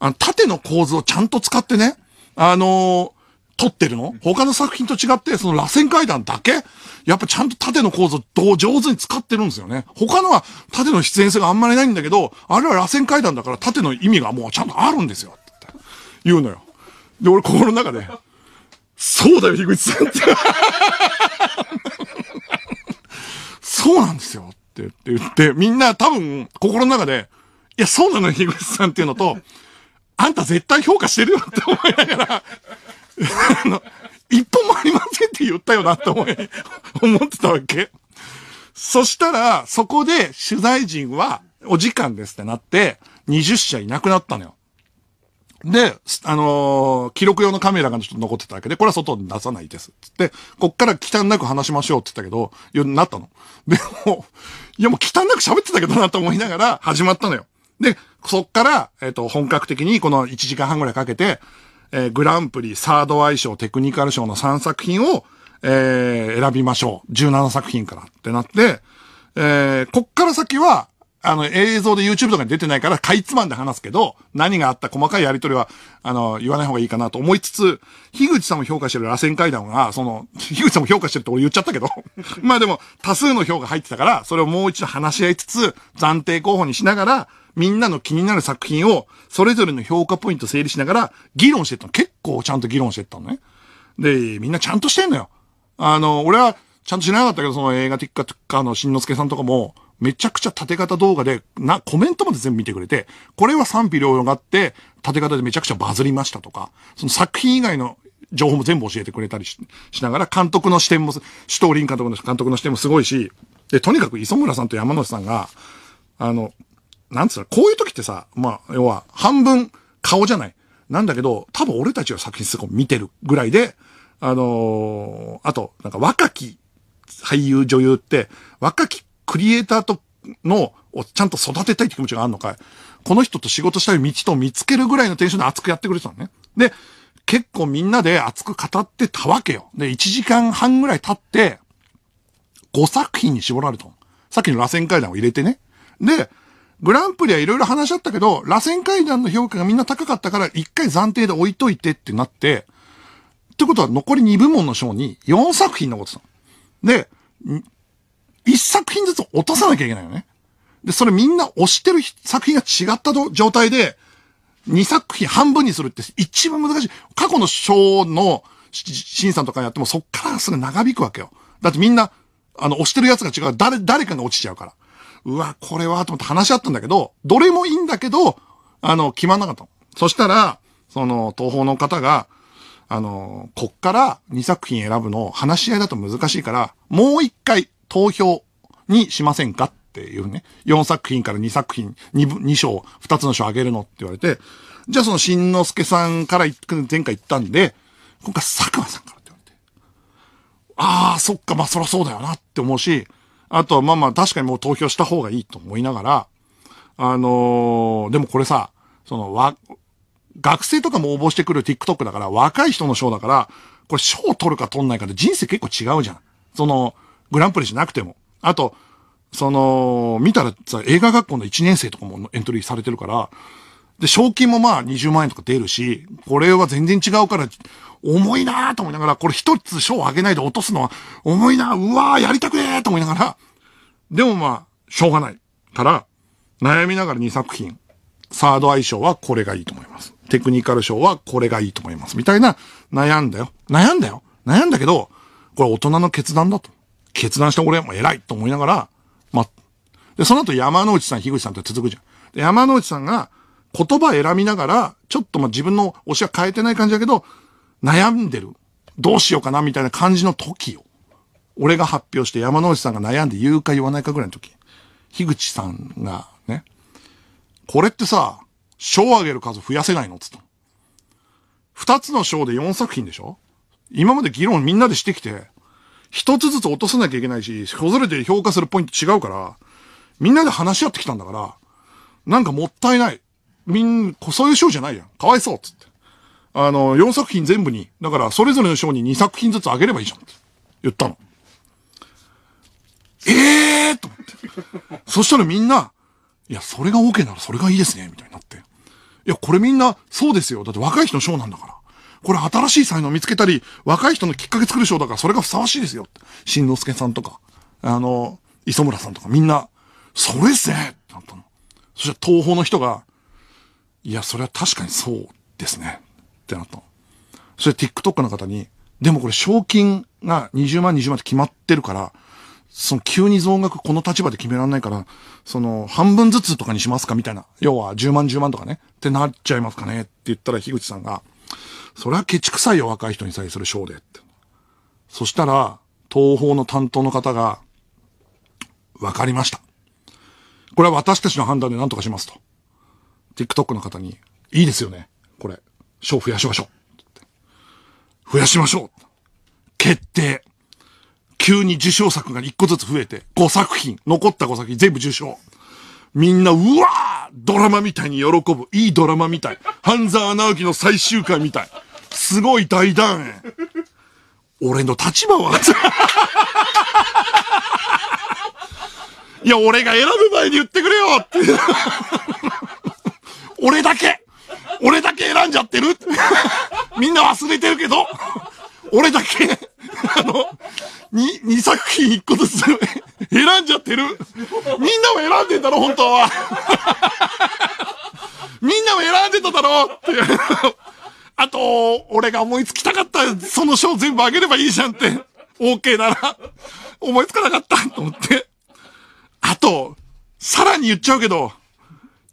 あの、縦の構図をちゃんと使ってね、あのー、撮ってるの他の作品と違って、その螺旋階段だけやっぱちゃんと縦の構図を上手に使ってるんですよね。他のは縦の必然性があんまりないんだけど、あれは螺旋階段だから縦の意味がもうちゃんとあるんですよ。って言うのよ。で、俺心の中で、そうだよ、樋口さんって。そうなんですよって言って、みんな多分心の中で、いや、そうなのよ、樋口さんっていうのと、あんた絶対評価してるよって思いながら、あの、一本もありませんって言ったよなって思い、思ってたわけ。そしたら、そこで取材陣は、お時間ですってなって、20社いなくなったのよ。で、あのー、記録用のカメラがちょっと残ってたわけで、これは外に出さないです。つって、こっから汚なく話しましょうって言ったけど、よなったの。でも、いやもう汚なく喋ってたけどなと思いながら始まったのよ。で、そっから、えっ、ー、と、本格的にこの1時間半ぐらいかけて、えー、グランプリ、サードアイ賞、テクニカル賞の3作品を、えー、選びましょう。17作品からってなって、えー、こっから先は、あの、映像で YouTube とかに出てないからかいつまんで話すけど、何があった細かいやりとりは、あの、言わない方がいいかなと思いつつ、樋口さんも評価してる螺旋階段が、その、樋口さんも評価してるって俺言っちゃったけど、まあでも、多数の評価入ってたから、それをもう一度話し合いつつ、暫定候補にしながら、みんなの気になる作品を、それぞれの評価ポイント整理しながら、議論してったの。結構ちゃんと議論してったのね。で、みんなちゃんとしてんのよ。あの、俺は、ちゃんとしなかったけど、その映画ティッカティのしんのすけさんとかも、めちゃくちゃ縦型動画で、な、コメントまで全部見てくれて、これは賛否両論があって、縦型でめちゃくちゃバズりましたとか、その作品以外の情報も全部教えてくれたりしながら、監督の視点も、首藤林監督の監督の視点もすごいし、で、とにかく磯村さんと山之内さんが、あの、なんつうの、こういう時ってさ、まあ、要は、半分顔じゃない。なんだけど、多分俺たちは作品すごい見てるぐらいで、あのー、あと、なんか若き俳優女優って、若きクリエイターとの、をちゃんと育てたいって気持ちがあるのかい。この人と仕事したい道と見つけるぐらいのテンションで熱くやってくれてたのね。で、結構みんなで熱く語ってたわけよ。で、1時間半ぐらい経って、5作品に絞られたの。さっきの螺旋階段を入れてね。で、グランプリはいろいろ話し合ったけど、螺旋階段の評価がみんな高かったから、一回暫定で置いといてってなって、ってことは残り2部門の賞に4作品残ってたの。で、一作品ずつ落とさなきゃいけないよね。で、それみんな押してる作品が違った状態で、二作品半分にするって一番難しい。過去の賞の審査とかやってもそっからすぐ長引くわけよ。だってみんな、あの、押してるやつが違う。誰、誰かが落ちちゃうから。うわ、これは、と思って話し合ったんだけど、どれもいいんだけど、あの、決まんなかったそしたら、その、東方の方が、あの、こっから2作品選ぶの話し合いだと難しいから、もう一回、投票にしませんかっていうね、4作品から2作品、2, 章、2つの章あげるのって言われて、じゃあそのしんのすけさんから前回言ったんで、今回佐久間さんからって言われて、ああ、そっか、まあそらそうだよなって思うし、あとはまあまあ確かにもう投票した方がいいと思いながら、あのー、でもこれさ、そのわ、学生とかも応募してくる TikTok だから、若い人の賞だから、これ賞取るか取んないかで人生結構違うじゃん。その、グランプリじゃなくても。あと、その、見たらさ、映画学校の1年生とかもエントリーされてるから、で、賞金もまあ20万円とか出るし、これは全然違うから、重いなーと思いながら、これ一つ賞をあげないで落とすのは重いなーうわーやりたくねーと思いながら、でもまあ、しょうがない。から、悩みながら2作品、サード相性はこれがいいと思います。テクニカル賞はこれがいいと思います。みたいな、悩んだよ。悩んだよ。悩んだけど、これ大人の決断だと。決断した俺も偉いと思いながら、ま、で、その後山之内さん、樋口さんと続くじゃん。山之内さんが言葉選びながら、ちょっとま、自分の推しは変えてない感じだけど、悩んでる。どうしようかなみたいな感じの時を。俺が発表して山之内さんが悩んで言うか言わないかぐらいの時。樋口さんがね、これってさ、賞をあげる数増やせないのつった。二つの賞で四作品でしょ今まで議論みんなでしてきて、一つずつ落とさなきゃいけないし、それぞれで評価するポイント違うから、みんなで話し合ってきたんだから、なんかもったいない。みん、そういう賞じゃないやん。かわいそう、つって。あの、4作品全部に、だからそれぞれの賞に2作品ずつあげればいいじゃん、って言ったの。ええー、と思って。そしたらみんな、いや、それが OK ならそれがいいですね、みたいになって。いや、これみんな、そうですよ。だって若い人の賞なんだから。これ新しい才能見つけたり、若い人のきっかけ作る賞だからそれがふさわしいですよ。しんのすけさんとか、あの、磯村さんとかみんな、それっすねってなったの。そしたら東方の人が、いや、それは確かにそうですね。ってなったの。それ TikTok の方に、でもこれ賞金が20万20万って決まってるから、その急に増額この立場で決められないから、その半分ずつとかにしますかみたいな。要は10万10万とかね。ってなっちゃいますかねって言ったら樋口さんが、それはケチくさいよ、若い人に対する賞でって。そしたら、東方の担当の方が、わかりました。これは私たちの判断で何とかしますと。TikTok の方に、いいですよね。これ、賞増やしましょう。増やしましょう。決定。急に受賞作が1個ずつ増えて、5作品、残った5作品全部受賞。みんな、うわードラマみたいに喜ぶ。いいドラマみたい。半沢直樹の最終回みたい。すごい大団円。俺の立場はいや、俺が選ぶ前に言ってくれよって。俺だけ俺だけ選んじゃってるみんな忘れてるけど、俺だけ、あの、に、2作品1個ずつ 選んじゃってる。みんなも選んでんだろ、本当は。みんなも選んでただろって。あと、俺が思いつきたかった、その賞全部あげればいいじゃんって。OK なら、思いつかなかったと思って。あと、さらに言っちゃうけど、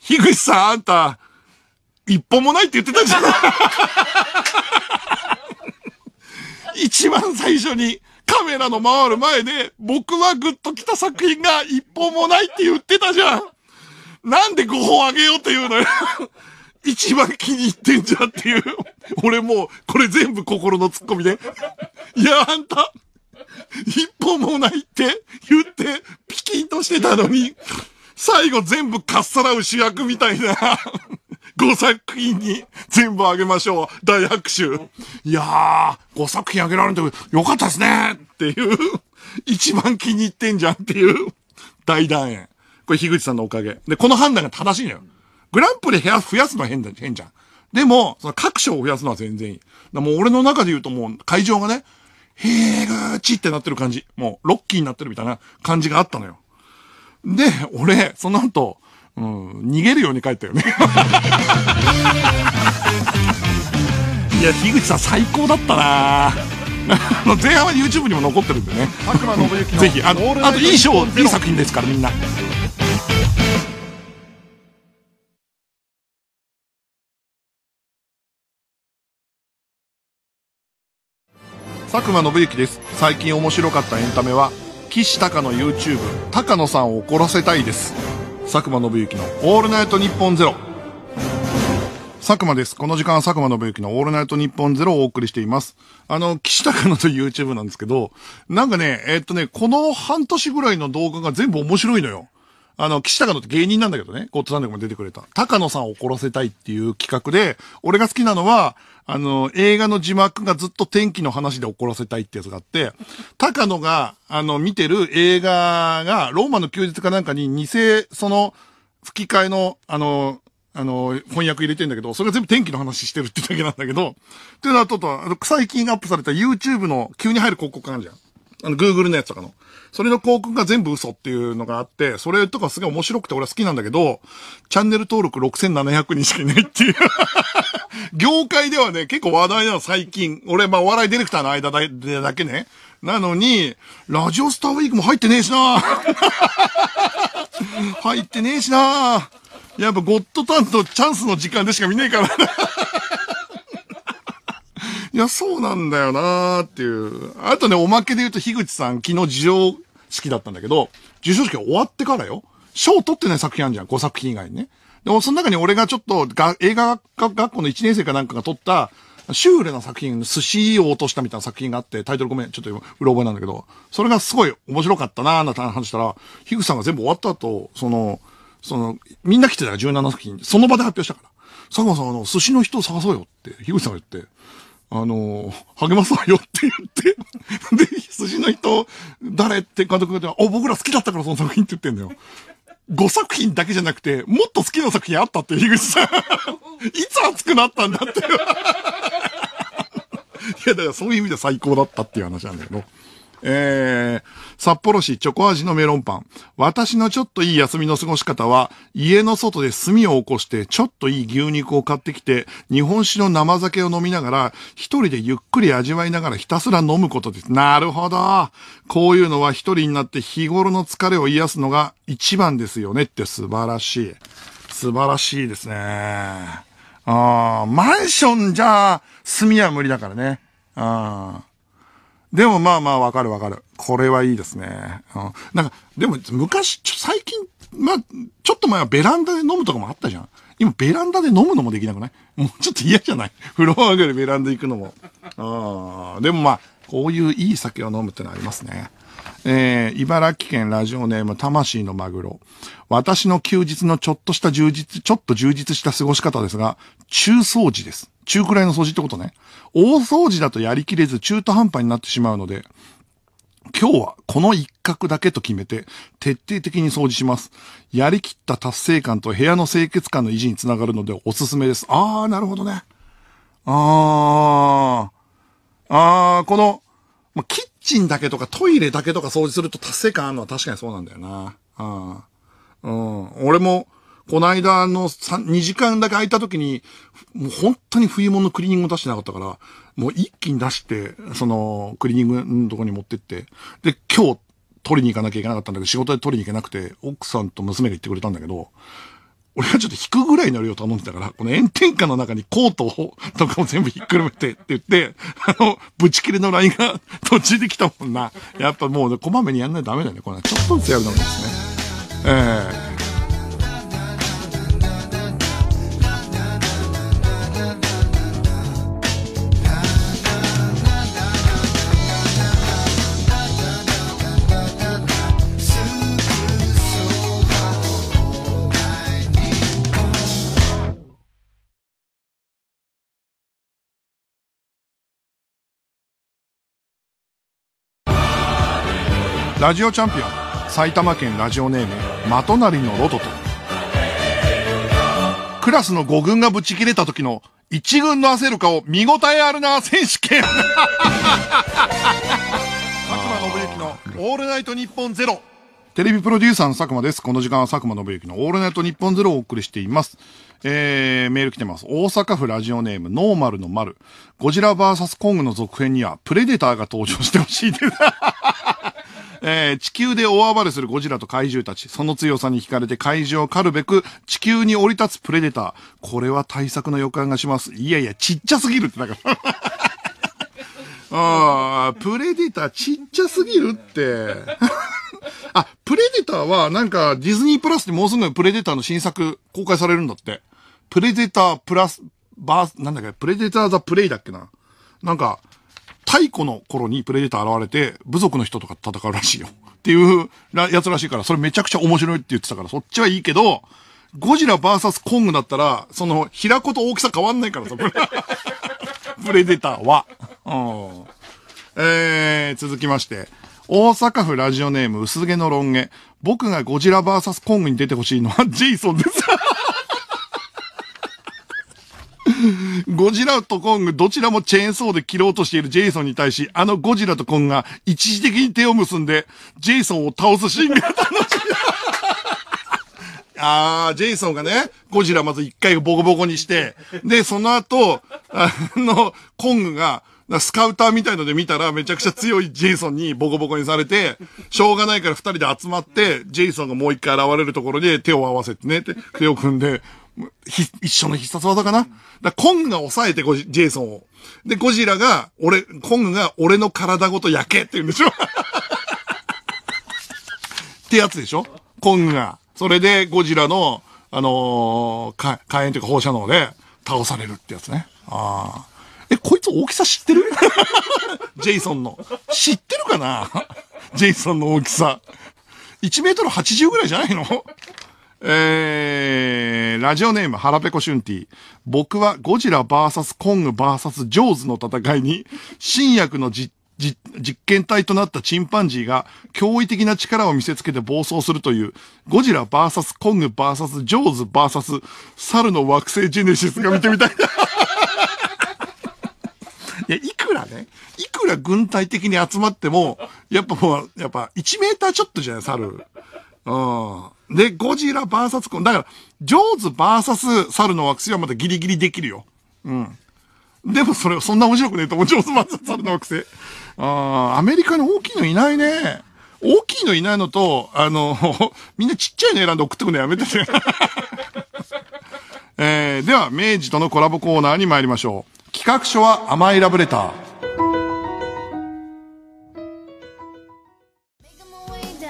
樋口さんあんた、一本もないって言ってたじゃん。一番最初にカメラの回る前で僕はグッと来た作品が一本もないって言ってたじゃん。なんで5本あげようって言うのよ一番気に入ってんじゃんっていう。俺もう、これ全部心のツッコミで、いや、あんた、一歩もないって言って、ピキンとしてたのに、最後全部かっさらう主役みたいな。5作品に全部あげましょう。大拍手。いやー、5作品あげられてよかったですねっていう。一番気に入ってんじゃんっていう。大団円。これ、樋口さんのおかげ。で、この判断が正しいのよ。グランプリ部屋増やすのは変だ、変じゃん。でも、その各所を増やすのは全然いい。だもう俺の中で言うともう会場がね、へーぐーちってなってる感じ。もうロッキーになってるみたいな感じがあったのよ。で、俺、その後、うん、逃げるように帰ったよね。いや、樋口さん最高だったなあ前半は YouTube にも残ってるんでね。ぜひ、あの、あといい賞、いい作品ですからみんな。佐久間信之です最近面白かったエンタメは岸高の YouTube 高野さんを怒らせたいです佐久間信之の「オールナイトニッポンゼロ佐久間です。この時間は佐久間信之のオールナイトニッポンゼロをお送りしています。あの、岸高野と YouTube なんですけど、なんかね、えー、っとね、この半年ぐらいの動画が全部面白いのよ。あの、岸高野って芸人なんだけどね、ゴッドサンデも出てくれた。高野さんを怒らせたいっていう企画で、俺が好きなのは、あの、映画の字幕がずっと天気の話で怒らせたいってやつがあって、高野が、あの、見てる映画が、ローマの休日かなんかに偽、その、吹き替えの、あの、あの、翻訳入れてんだけど、それが全部天気の話してるってだけなんだけど、っていうのは、ちょっと、あの、最近アップされた YouTube の急に入る広告あるじゃん。あの、Google のやつとかの。それの広告が全部嘘っていうのがあって、それとかすごい面白くて俺は好きなんだけど、チャンネル登録6700人しかいないっていう 業界ではね、結構話題なの最近。俺、まあお笑いディレクターの間でだけね。なのに、ラジオスターウィークも入ってねえしな 入ってねえしなやっぱゴッドタンとチャンスの時間でしか見ねえからないや、そうなんだよなーっていう。あとね、おまけで言うと、樋口さん、昨日授賞式だったんだけど、授賞式終わってからよ。賞取ってない作品あるじゃん。5作品以外にね。でも、その中に俺がちょっとが、映画学校の1年生かなんかが撮った、シュールな作品、寿司を落としたみたいな作品があって、タイトルごめん、ちょっとうろ覚えなんだけど、それがすごい面白かったなーなんて話したら、樋口さんが全部終わった後、その、その、みんな来てたら17作品、その場で発表したから。佐川さん、あの、寿司の人を探そうよって、樋口さんが言って、あの、励ますわよって言って、で、羊の人、誰って監督が、お、僕ら好きだったからその作品って言ってんだよ。5作品だけじゃなくて、もっと好きな作品あったって、樋口さん。いつ熱くなったんだって。いや、だからそういう意味で最高だったっていう話なんだけど。えー、札幌市チョコ味のメロンパン。私のちょっといい休みの過ごし方は、家の外で炭を起こして、ちょっといい牛肉を買ってきて、日本酒の生酒を飲みながら、一人でゆっくり味わいながらひたすら飲むことです。なるほど。こういうのは一人になって日頃の疲れを癒すのが一番ですよねって素晴らしい。素晴らしいですね。ああ、マンションじゃ、炭は無理だからね。ああ。でもまあまあわかるわかる。これはいいですね。うん。なんか、でも昔、最近、まあ、ちょっと前はベランダで飲むとかもあったじゃん。今ベランダで飲むのもできなくないもうちょっと嫌じゃない風呂上がりベランダ行くのも。あでもまあ、こういういい酒を飲むってのはありますね。えー、茨城県ラジオネーム魂のマグロ。私の休日のちょっとした充実、ちょっと充実した過ごし方ですが、中掃除です。中くらいの掃除ってことね。大掃除だとやりきれず中途半端になってしまうので、今日はこの一角だけと決めて徹底的に掃除します。やりきった達成感と部屋の清潔感の維持につながるのでおすすめです。あー、なるほどね。あー。あー、この、ま、キッチンだけとかトイレだけとか掃除すると達成感あるのは確かにそうなんだよな。あーうん。俺も、この間の2時間だけ空いた時に、もう本当に冬物のクリーニングを出してなかったから、もう一気に出して、その、クリーニングのとこに持ってって、で、今日、取りに行かなきゃいけなかったんだけど、仕事で取りに行けなくて、奥さんと娘が行ってくれたんだけど、俺はちょっと引くぐらいの量頼んでたから、この炎天下の中にコートとかも全部ひっくるめてって言って、あの、ぶち切れのラインが途中で来たもんな。やっぱもう、ね、こまめにやんないとダメだね。これ、はちょっとずつやるのがいいですね。ええーラジオチャンピオン埼玉県ラジオネームまとなりのロトとクラスの5軍がぶち切れた時の1軍の焦る顔見応えあるな選手権 佐久間の「オールナイトニッポンゼロ。テレビプロデューサーの佐久間です。この時間は佐久間信之のオールナイトニッポンゼロをお送りしています。えー、メール来てます。大阪府ラジオネーム、ノーマルの丸。ゴジラ VS コングの続編には、プレデターが登場してほしいです。えー、地球で大暴れするゴジラと怪獣たち。その強さに惹かれて怪獣を狩るべく地球に降り立つプレデター。これは対策の予感がします。いやいや、ちっちゃすぎるってだから。ああ、プレデターちっちゃすぎるって。あ、プレデターはなんかディズニープラスでもうすぐプレデターの新作公開されるんだって。プレデタープラス、バース、なんだっけ、プレデターザプレイだっけな。なんか、太古の頃にプレデター現れて、部族の人とか戦うらしいよ。っていうやつらしいから、それめちゃくちゃ面白いって言ってたから、そっちはいいけど、ゴジラ VS コングだったら、その、平子と大きさ変わんないからさ、プレデターは。うん。えー、続きまして。大阪府ラジオネーム薄毛のロン毛。僕がゴジラ VS コングに出てほしいのはジェイソンです。ゴジラとコング、どちらもチェーンソーで切ろうとしているジェイソンに対し、あのゴジラとコングが一時的に手を結んで、ジェイソンを倒すシーンが楽しい。ああ、ジェイソンがね、ゴジラまず一回ボコボコにして、で、その後、あの、コングが、スカウターみたいので見たらめちゃくちゃ強いジェイソンにボコボコにされて、しょうがないから二人で集まって、ジェイソンがもう一回現れるところで手を合わせてね、手を組んで、一緒の必殺技かな、だコングが抑えてジェイソンを。で、ゴジラが、俺、コングが俺の体ごと焼けって言うんでしょ ってやつでしょコングが。それで、ゴジラの、あのー、火炎というか放射能で倒されるってやつね。ああ。え、こいつ大きさ知ってる ジェイソンの。知ってるかな ジェイソンの大きさ。1メートル80ぐらいじゃないのえー、ラジオネーム、ラペコシュンティ。僕はゴジラ VS コング VS ジョーズの戦いに、新薬の実実験体となったチンパンジーが驚異的な力を見せつけて暴走するという、ゴジラ VS コング VS ジョーズ VS 猿の惑星ジェネシスが見てみたい。いや、いくらね、いくら軍隊的に集まっても、やっぱもう、やっぱ1メーターちょっとじゃない、猿。うん。で、ゴジラバーサスコン。だから、ジョーズバーサス猿の惑星はまだギリギリできるよ。うん。でもそれ、そんな面白くねえと思う。ジョーズバーサス猿の惑星。ああ、アメリカに大きいのいないね。大きいのいないのと、あの、みんなちっちゃいの選んで送ってくのやめてて。えー、では、明治とのコラボコーナーに参りましょう。企画書は甘いラブレター。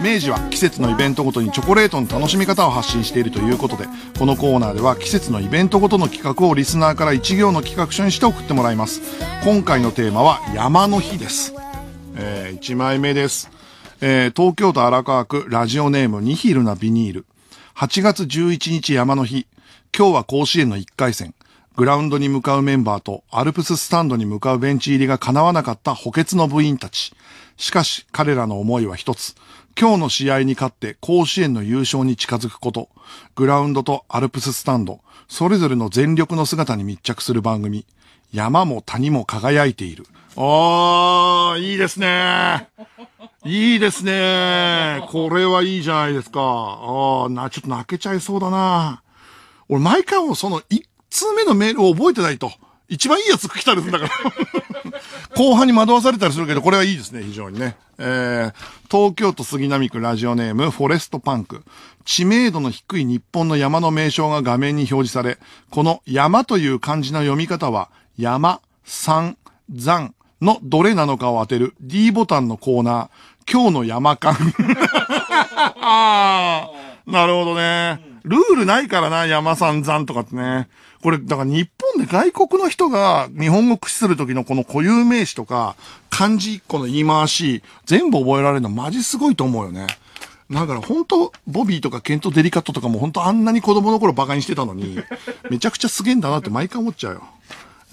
明治は季節のイベントごとにチョコレートの楽しみ方を発信しているということでこのコーナーでは季節のイベントごとの企画をリスナーから1行の企画書にして送ってもらいます今回のテーマは山の日です、えー、1枚目です、えー、東京都荒川区ラジオネームニヒルなビニール8月11日山の日今日は甲子園の1回戦グラウンドに向かうメンバーとアルプススタンドに向かうベンチ入りが叶わなかった補欠の部員たち。しかし彼らの思いは一つ。今日の試合に勝って甲子園の優勝に近づくこと、グラウンドとアルプススタンド、それぞれの全力の姿に密着する番組、山も谷も輝いている。あー、いいですね。いいですね。これはいいじゃないですか。ああ、な、ちょっと泣けちゃいそうだな。俺、毎回もその、一通目のメールを覚えてないと、一番いいやつ来たりするんだから。後半に惑わされたりするけど、これはいいですね、非常にね。えー、東京都杉並区ラジオネーム、フォレストパンク。知名度の低い日本の山の名称が画面に表示され、この山という漢字の読み方は、山、山、山のどれなのかを当てる D ボタンのコーナー、今日の山間 なるほどね。ルールないからな、山さん山とかってね。これ、だから日本で外国の人が日本語駆使するときのこの固有名詞とか、漢字1個の言い回し、全部覚えられるのマジすごいと思うよね。だから本当、ボビーとかケント・デリカットとかも本当あんなに子供の頃バカにしてたのに、めちゃくちゃすげえんだなって毎回思っちゃうよ。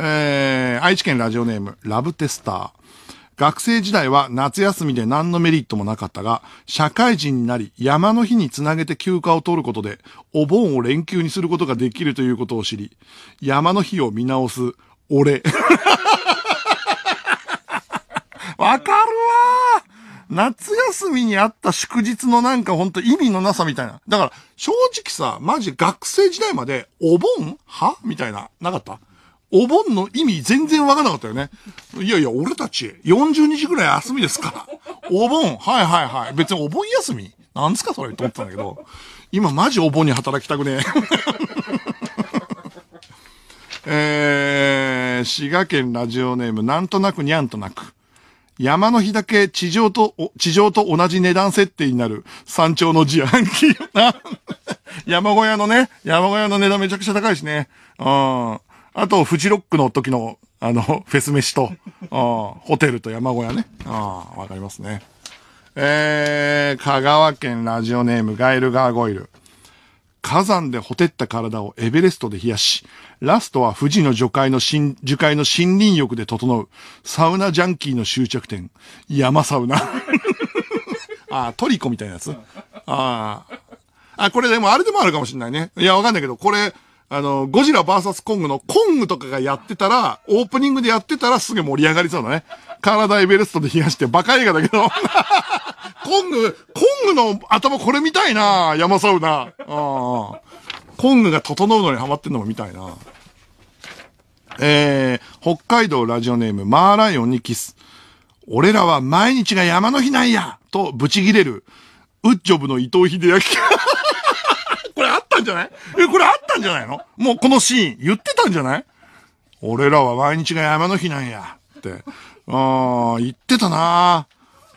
えー、愛知県ラジオネーム、ラブテスター。学生時代は夏休みで何のメリットもなかったが、社会人になり山の日につなげて休暇を取ることで、お盆を連休にすることができるということを知り、山の日を見直す、俺。わかるわ夏休みにあった祝日のなんかほんと意味のなさみたいな。だから、正直さ、マジ学生時代まで、お盆はみたいな、なかったお盆の意味全然わからなかったよね。いやいや、俺たち、40日ぐらい休みですから。お盆、はいはいはい。別にお盆休みなんですかそれって思ったんだけど、今マジお盆に働きたくねえ。えー、滋賀県ラジオネーム、なんとなくにゃんとなく。山の日だけ地上と、地上と同じ値段設定になる山頂の自販機。山小屋のね、山小屋の値段めちゃくちゃ高いしね。うん。あと、フジロックの時の、あの、フェス飯と、ホテルと山小屋ね。ああ、わかりますね。えー、香川県ラジオネームガイルガーゴイル。火山でほてった体をエベレストで冷やし、ラストは富士の樹海の新、樹海の森林浴で整う、サウナジャンキーの終着点、山サウナ。あ、トリコみたいなやつ。ああ。あ、これでもあれでもあるかもしんないね。いや、わかんないけど、これ、あの、ゴジラ VS コングのコングとかがやってたら、オープニングでやってたらすぐ盛り上がりそうだね。体エベレストで冷やしてバカ映画だけど。コング、コングの頭これ見たいな山サウナ。コングが整うのにハマってんのも見たいなえー、北海道ラジオネームマーライオンにキス。俺らは毎日が山の日なんやとブチギレる。ウッジョブの伊藤秀明。んじゃないえ、これあったんじゃないのもうこのシーン、言ってたんじゃない俺らは毎日が山の日なんや、って。ああ、言ってたなあ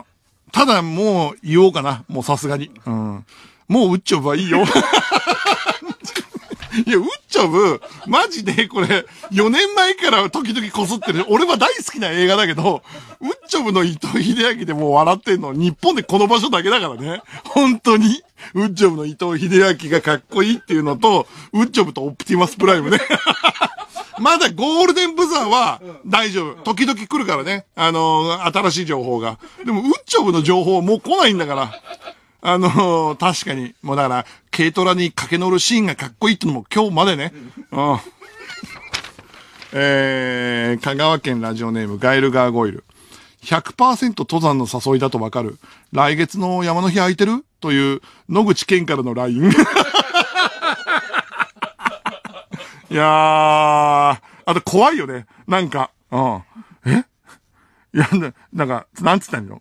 あ、ただもう言おうかな。もうさすがに。うん。もう打っちゃえばいいよ。いや、ウッチョブ、マジでこれ、4年前から時々こすってる。俺は大好きな映画だけど、ウッチョブの伊藤秀明でもう笑ってんの、日本でこの場所だけだからね。本当に。ウッチョブの伊藤秀明がかっこいいっていうのと、ウッチョブとオプティマスプライムね。まだゴールデンブザーは大丈夫。時々来るからね。あのー、新しい情報が。でも、ウッチョブの情報はもう来ないんだから。あのー、確かに、もうだから、軽トラに駆け乗るシーンがかっこいいってのも今日までね。うん。えー、香川県ラジオネーム、ガイルガーゴイル。100%登山の誘いだとわかる。来月の山の日空いてるという野口健からの LINE。いやー、あと怖いよね。なんか、うん。えいや、なんか、なんつったんよ。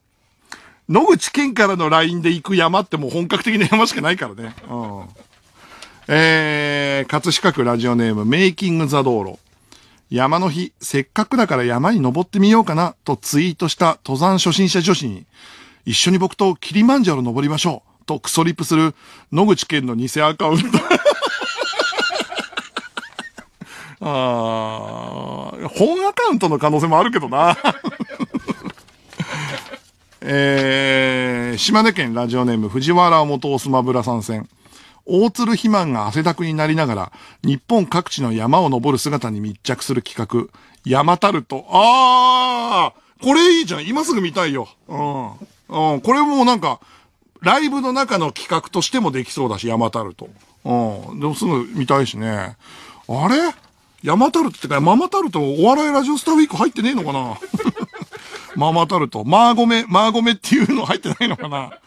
野口健からの LINE で行く山ってもう本格的な山しかないからね。うん。えー、葛飾区ラジオネーム、メイキングザ道路。山の日、せっかくだから山に登ってみようかなとツイートした登山初心者女子に、一緒に僕とキリマンジャロ登りましょうとクソリップする野口健の偽アカウント。あー、本アカウントの可能性もあるけどな。えー、島根県ラジオネーム藤原元スマブラ参戦。大鶴肥満が汗だくになりながら、日本各地の山を登る姿に密着する企画、山タルト。あーこれいいじゃん今すぐ見たいよ。うん。うん、これもなんか、ライブの中の企画としてもできそうだし、山タルト。うん。でもすぐ見たいしね。あれ山タルトってか、ママタルトお笑いラジオスターウィーク入ってねえのかなママタルト。マーゴメ、マーゴメっていうの入ってないのかな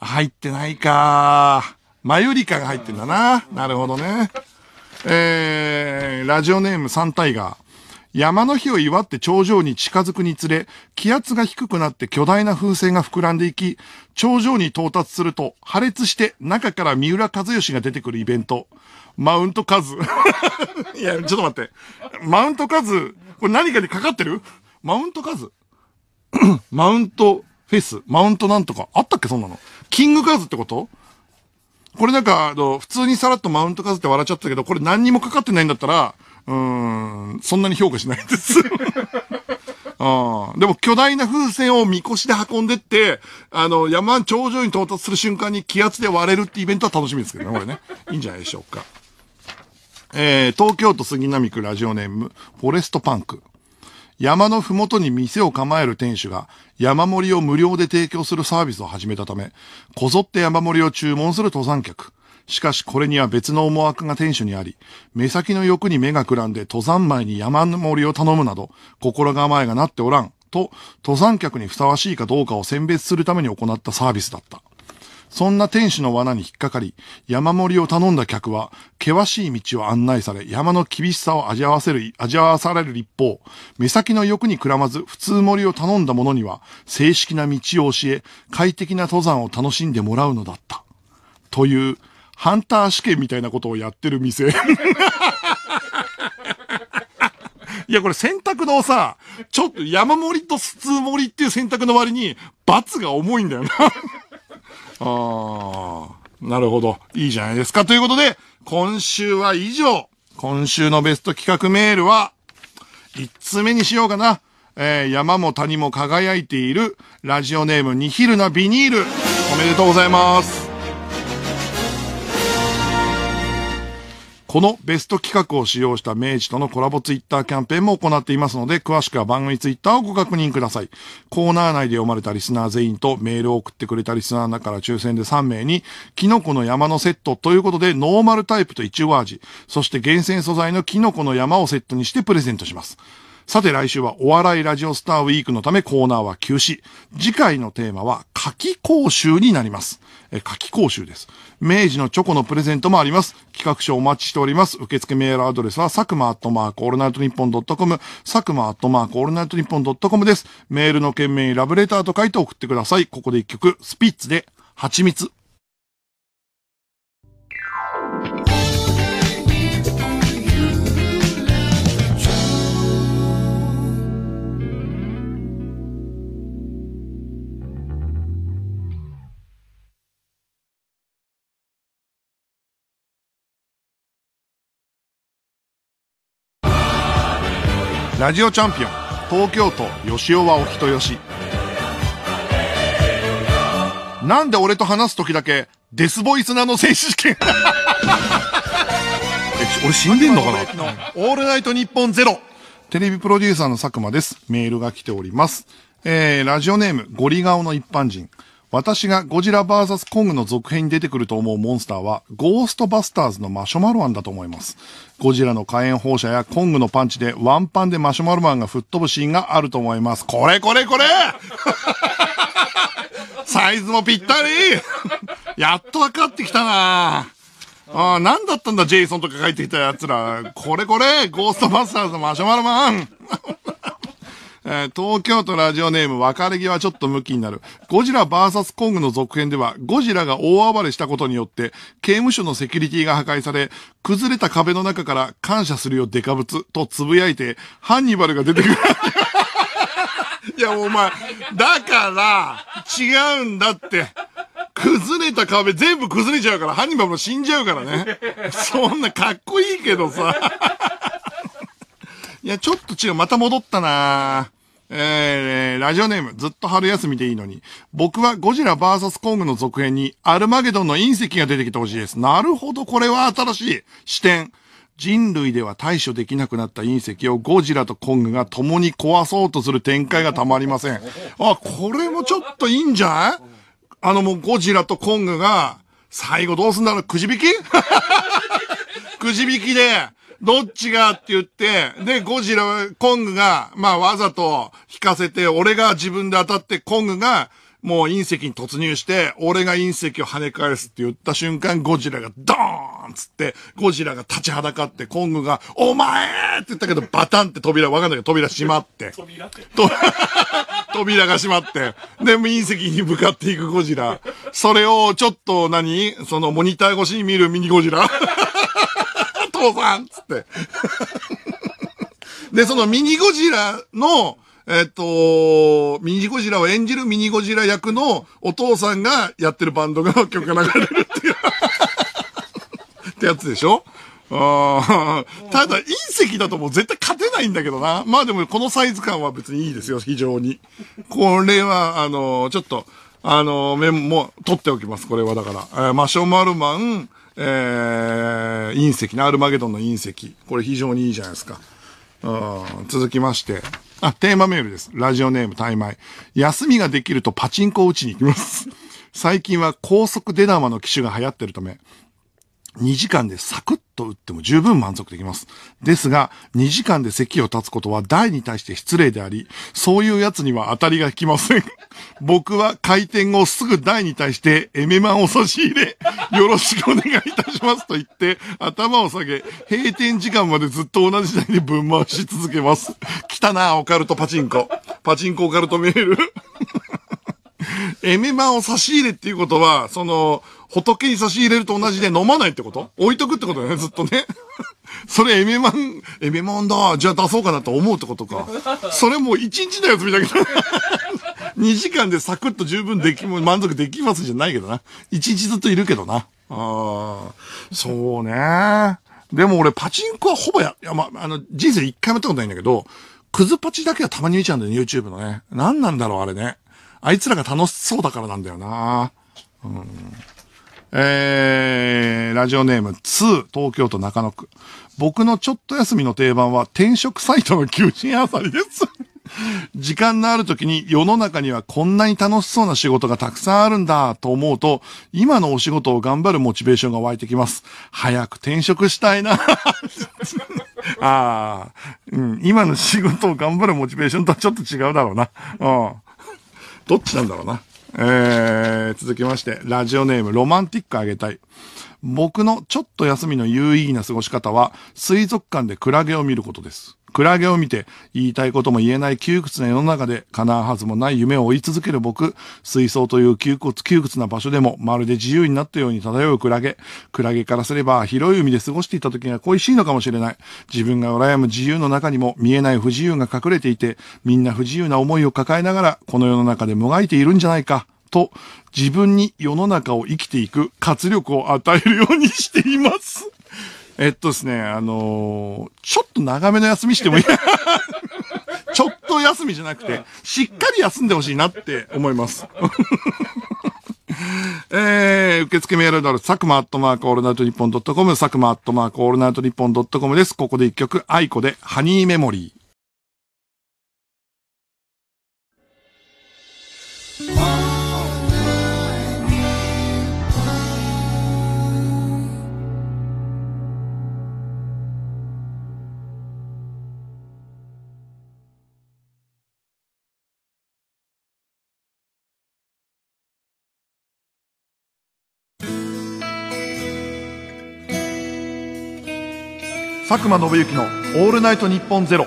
入ってないか。マユリカが入ってんだな。なるほどね。えー、ラジオネームサンタイガー。山の日を祝って頂上に近づくにつれ、気圧が低くなって巨大な風船が膨らんでいき、頂上に到達すると破裂して中から三浦和義が出てくるイベント。マウントカズ。いや、ちょっと待って。マウントカズ、これ何かにかかってるマウントカズ マウントフェス、マウントなんとか、あったっけそんなの。キングカズってことこれなんか、あの、普通にさらっとマウントカズって笑っちゃったけど、これ何にもかかってないんだったら、うーん、そんなに評価しないんです。あでも巨大な風船をみこしで運んでって、あの、山頂上に到達する瞬間に気圧で割れるってイベントは楽しみですけどね、これね。いいんじゃないでしょうか。えー、東京都杉並区ラジオネーム、フォレストパンク。山のふもとに店を構える店主が山盛りを無料で提供するサービスを始めたため、こぞって山盛りを注文する登山客。しかしこれには別の思惑が店主にあり、目先の欲に目がくらんで登山前に山盛りを頼むなど、心構えがなっておらん、と登山客にふさわしいかどうかを選別するために行ったサービスだった。そんな天使の罠に引っかかり、山盛りを頼んだ客は、険しい道を案内され、山の厳しさを味わわせる、味わわされる一方、目先の欲にくらまず、普通盛りを頼んだ者には、正式な道を教え、快適な登山を楽しんでもらうのだった。という、ハンター試験みたいなことをやってる店。いや、これ選択のさ、ちょっと山盛りと普通盛りっていう選択の割に、罰が重いんだよなああ、なるほど。いいじゃないですか。ということで、今週は以上。今週のベスト企画メールは、1つ目にしようかな。えー、山も谷も輝いている、ラジオネームニヒルなビニール。おめでとうございます。このベスト企画を使用した明治とのコラボツイッターキャンペーンも行っていますので、詳しくは番組ツイッターをご確認ください。コーナー内で読まれたリスナー全員とメールを送ってくれたリスナーの中から抽選で3名に、キノコの山のセットということで、ノーマルタイプとイチゴ味、そして厳選素材のキノコの山をセットにしてプレゼントします。さて来週はお笑いラジオスターウィークのためコーナーは休止。次回のテーマは夏季講習になります。え、夏季講習です。明治のチョコのプレゼントもあります。企画書お待ちしております。受付メールアドレスは、佐久間アットマークオールナイトニッポンドットコム、佐久間アットマークオールナイトニッポンドットコムです。メールの件名にラブレターと書いて送ってください。ここで一曲、スピッツで、蜂蜜。ラジオチャンピオン東京都吉尾はお人よしなんで俺と話す時だけデスボイスなの選手権 俺死んでんのかな オールナイト日本ゼロテレビプロデューサーの佐久間です。メールが来ております。えー、ラジオネーム、ゴリ顔の一般人。私がゴジラ VS コングの続編に出てくると思うモンスターは、ゴーストバスターズのマシュマロマンだと思います。ゴジラの火炎放射やコングのパンチでワンパンでマシュマロマンが吹っ飛ぶシーンがあると思います。これこれこれ サイズもぴったり やっと分かってきたなああ、なんだったんだ、ジェイソンとか書いてきた奴ら。これこれ、ゴーストバスターズのマシュマロマン えー、東京都ラジオネーム、別れ際ちょっとムキになる。ゴジラ VS コングの続編では、ゴジラが大暴れしたことによって、刑務所のセキュリティが破壊され、崩れた壁の中から感謝するよデカブツと呟いて、ハンニバルが出てくる。いや、お前、だから、違うんだって。崩れた壁全部崩れちゃうから、ハンニバルも死んじゃうからね。そんなかっこいいけどさ。いや、ちょっと違う。また戻ったなえー、ラジオネーム、ずっと春休みでいいのに。僕はゴジラ VS コングの続編にアルマゲドンの隕石が出てきてほしいです。なるほど、これは新しい視点。人類では対処できなくなった隕石をゴジラとコングが共に壊そうとする展開がたまりません。あ、これもちょっといいんじゃないあのもうゴジラとコングが、最後どうすんだろうくじ引き くじ引きで、どっちがって言って、で、ゴジラ、コングが、まあわざと引かせて、俺が自分で当たって、コングが、もう隕石に突入して、俺が隕石を跳ね返すって言った瞬間、ゴジラがドーンつって、ゴジラが立ちはだかって、コングが、お前って言ったけど、バタンって扉、わかんないけど、扉閉まって。扉って 扉が閉まって。で、隕石に向かっていくゴジラ。それを、ちょっと何その、モニター越しに見るミニゴジラ 父さんつって。で、そのミニゴジラの、えっと、ミニゴジラを演じるミニゴジラ役のお父さんがやってるバンドが曲が流れるっていう。ってやつでしょあただ、隕石だともう絶対勝てないんだけどな。まあでも、このサイズ感は別にいいですよ、非常に。これは、あの、ちょっと、あの、メモ、取っておきます、これはだから。えー、マシュマルマン、えー、隕石ね、アルマゲドンの隕石。これ非常にいいじゃないですか。うん、続きまして。あ、テーマメールです。ラジオネーム、タイマイ。休みができるとパチンコを打ちに行きます。最近は高速出玉の機種が流行ってるため、2時間でサクッと打っても十分満足できます。ですが、2時間で席を立つことは台に対して失礼であり、そういうやつには当たりが利きません。僕は回転後すぐ台に対してエメマンを差し入れ、よろしくお願いいたしますと言って、頭を下げ、閉店時間までずっと同じ台でぶん回し続けます。来たな、オカルトパチンコ。パチンコオカルトメール。エメマンを差し入れっていうことは、その、仏に差し入れると同じで飲まないってこと置いとくってことだよね、ずっとね。それエメマン、エメマンだ。じゃあ出そうかなと思うってことか。それもう一日のやつみたいな。2 時間でサクッと十分でき、も満足できますじゃないけどな。1日ずっといるけどな。ああ、そうね。でも俺パチンコはほぼや、いやま、あの、人生一回もやったことないんだけど、クズパチだけはたまに見ちゃうんだよ、YouTube のね。何なんだろう、あれね。あいつらが楽しそうだからなんだよな。うん、えー、ラジオネーム2、東京都中野区。僕のちょっと休みの定番は転職サイトの求人あさりです。時間のある時に世の中にはこんなに楽しそうな仕事がたくさんあるんだと思うと、今のお仕事を頑張るモチベーションが湧いてきます。早く転職したいな ああ、うん、今の仕事を頑張るモチベーションとはちょっと違うだろうな。うんどっちなんだろうな。えー、続きまして、ラジオネーム、ロマンティックあげたい。僕のちょっと休みの有意義な過ごし方は、水族館でクラゲを見ることです。クラゲを見て言いたいことも言えない窮屈な世の中で叶うはずもない夢を追い続ける僕、水槽という窮屈窮屈な場所でもまるで自由になったように漂うクラゲ。クラゲからすれば広い海で過ごしていた時が恋しいのかもしれない。自分が羨む自由の中にも見えない不自由が隠れていて、みんな不自由な思いを抱えながらこの世の中でもがいているんじゃないか。と、自分に世の中を生きていく活力を与えるようにしています。えっとですね、あのー、ちょっと長めの休みしてもいい ちょっと休みじゃなくて、しっかり休んでほしいなって思います。えー、受付メールドる、サクマアットマークオールナイトニッポンドットコム、サクマアットマークオールナイトニッポンドットコムです。ここで一曲、アイコで、ハニーメモリー。久間宣行の「オールナイトニッポンゼロ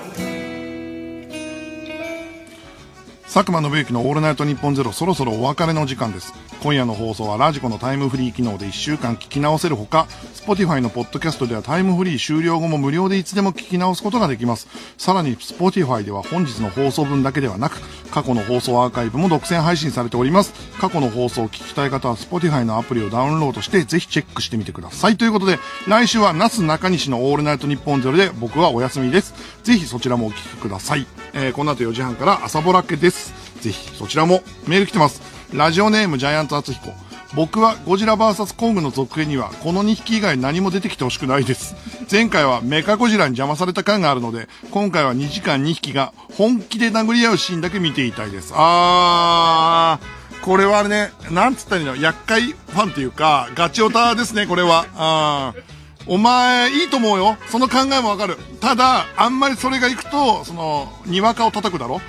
佐久間信行の「オールナイトニッポンゼロそろそろお別れの時間です今夜の放送はラジコのタイムフリー機能で1週間聞き直せるほか Spotify のポッドキャストではタイムフリー終了後も無料でいつでも聞き直すことができますさらに Spotify では本日の放送分だけではなく過去の放送アーカイブも独占配信されております過去の放送を聞きたい方は Spotify のアプリをダウンロードしてぜひチェックしてみてくださいということで来週はなすなかにしの「オールナイトニッポンゼロで僕はお休みですぜひそちらもお聴きください、えー、この後4時半から朝ぼらけですぜひそちらもメール来てます。ラジオネームジャイアント厚彦。僕はゴジラ VS コングの続編にはこの2匹以外何も出てきてほしくないです。前回はメカゴジラに邪魔された感があるので、今回は2時間2匹が本気で殴り合うシーンだけ見ていたいです。あー、これはね、なんつったらいいの、厄介ファンというか、ガチオタですね、これは。あーお前、いいと思うよ。その考えもわかる。ただ、あんまりそれがいくと、その、にわかを叩くだろ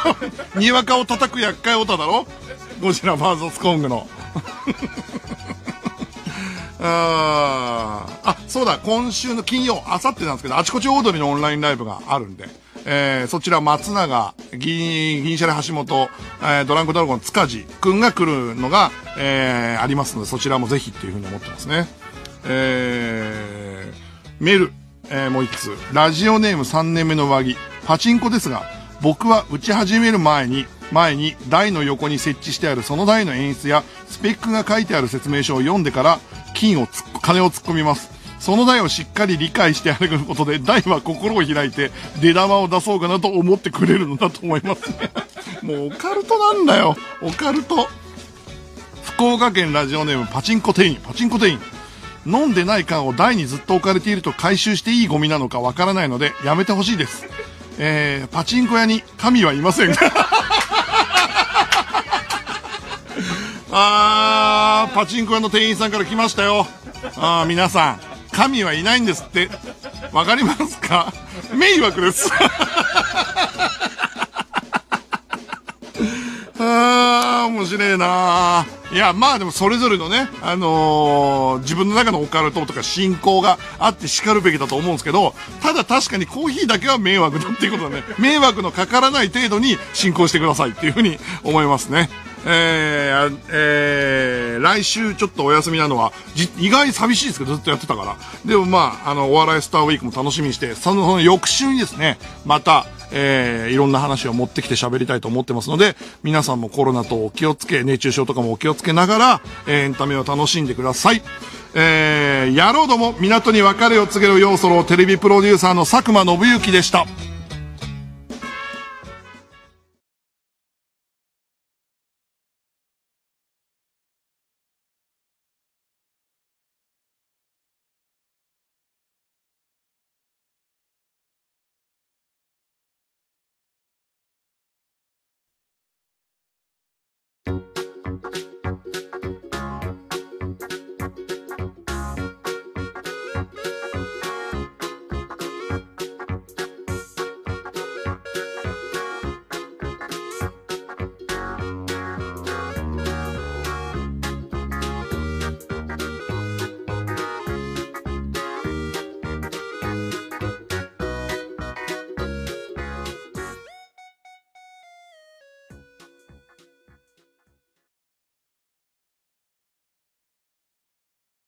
にわかを叩く厄介オタだろゴジラ VS コングの。ああ、そうだ、今週の金曜、あさってなんですけど、あちこちオードリーのオンラインライブがあるんで、えー、そちら松永、銀、銀シャレ橋本、えー、ドランクドラゴン塚地くんが来るのが、えー、ありますので、そちらもぜひっていうふうに思ってますね。えー、メル、えー、もう一通。ラジオネーム3年目の上着。パチンコですが、僕は打ち始める前に、前に台の横に設置してあるその台の演出やスペックが書いてある説明書を読んでから金をつ金を突っ込みます。その台をしっかり理解して歩くことで台は心を開いて出玉を出そうかなと思ってくれるのだと思います もうオカルトなんだよ。オカルト。福岡県ラジオネームパチンコ店員、パチンコ店員。飲んでない缶を台にずっと置かれていると回収していいゴミなのかわからないのでやめてほしいです。えー、パチンコ屋に神はいません。あー、パチンコ屋の店員さんから来ましたよ。あー、皆さん、神はいないんですって。わかりますか迷惑です。いないや、まあでもそれぞれのね、あのー、自分の中のオカルトとか信仰があって叱るべきだと思うんですけど、ただ確かにコーヒーだけは迷惑だっていうことはね、迷惑のかからない程度に信仰してくださいっていうふうに思いますね。えー、えー、来週ちょっとお休みなのは、意外に寂しいですけど、ずっとやってたから。でもまあ、あの、お笑いスターウィークも楽しみにして、その、その翌週にですね、また、えー、いろんな話を持ってきて喋りたいと思ってますので、皆さんもコロナとお気をつけ、熱中症とかもお気をつけながら、えー、エンタメを楽しんでください。えー、野郎ども、港に別れを告げる要素をテレビプロデューサーの佐久間信之でした。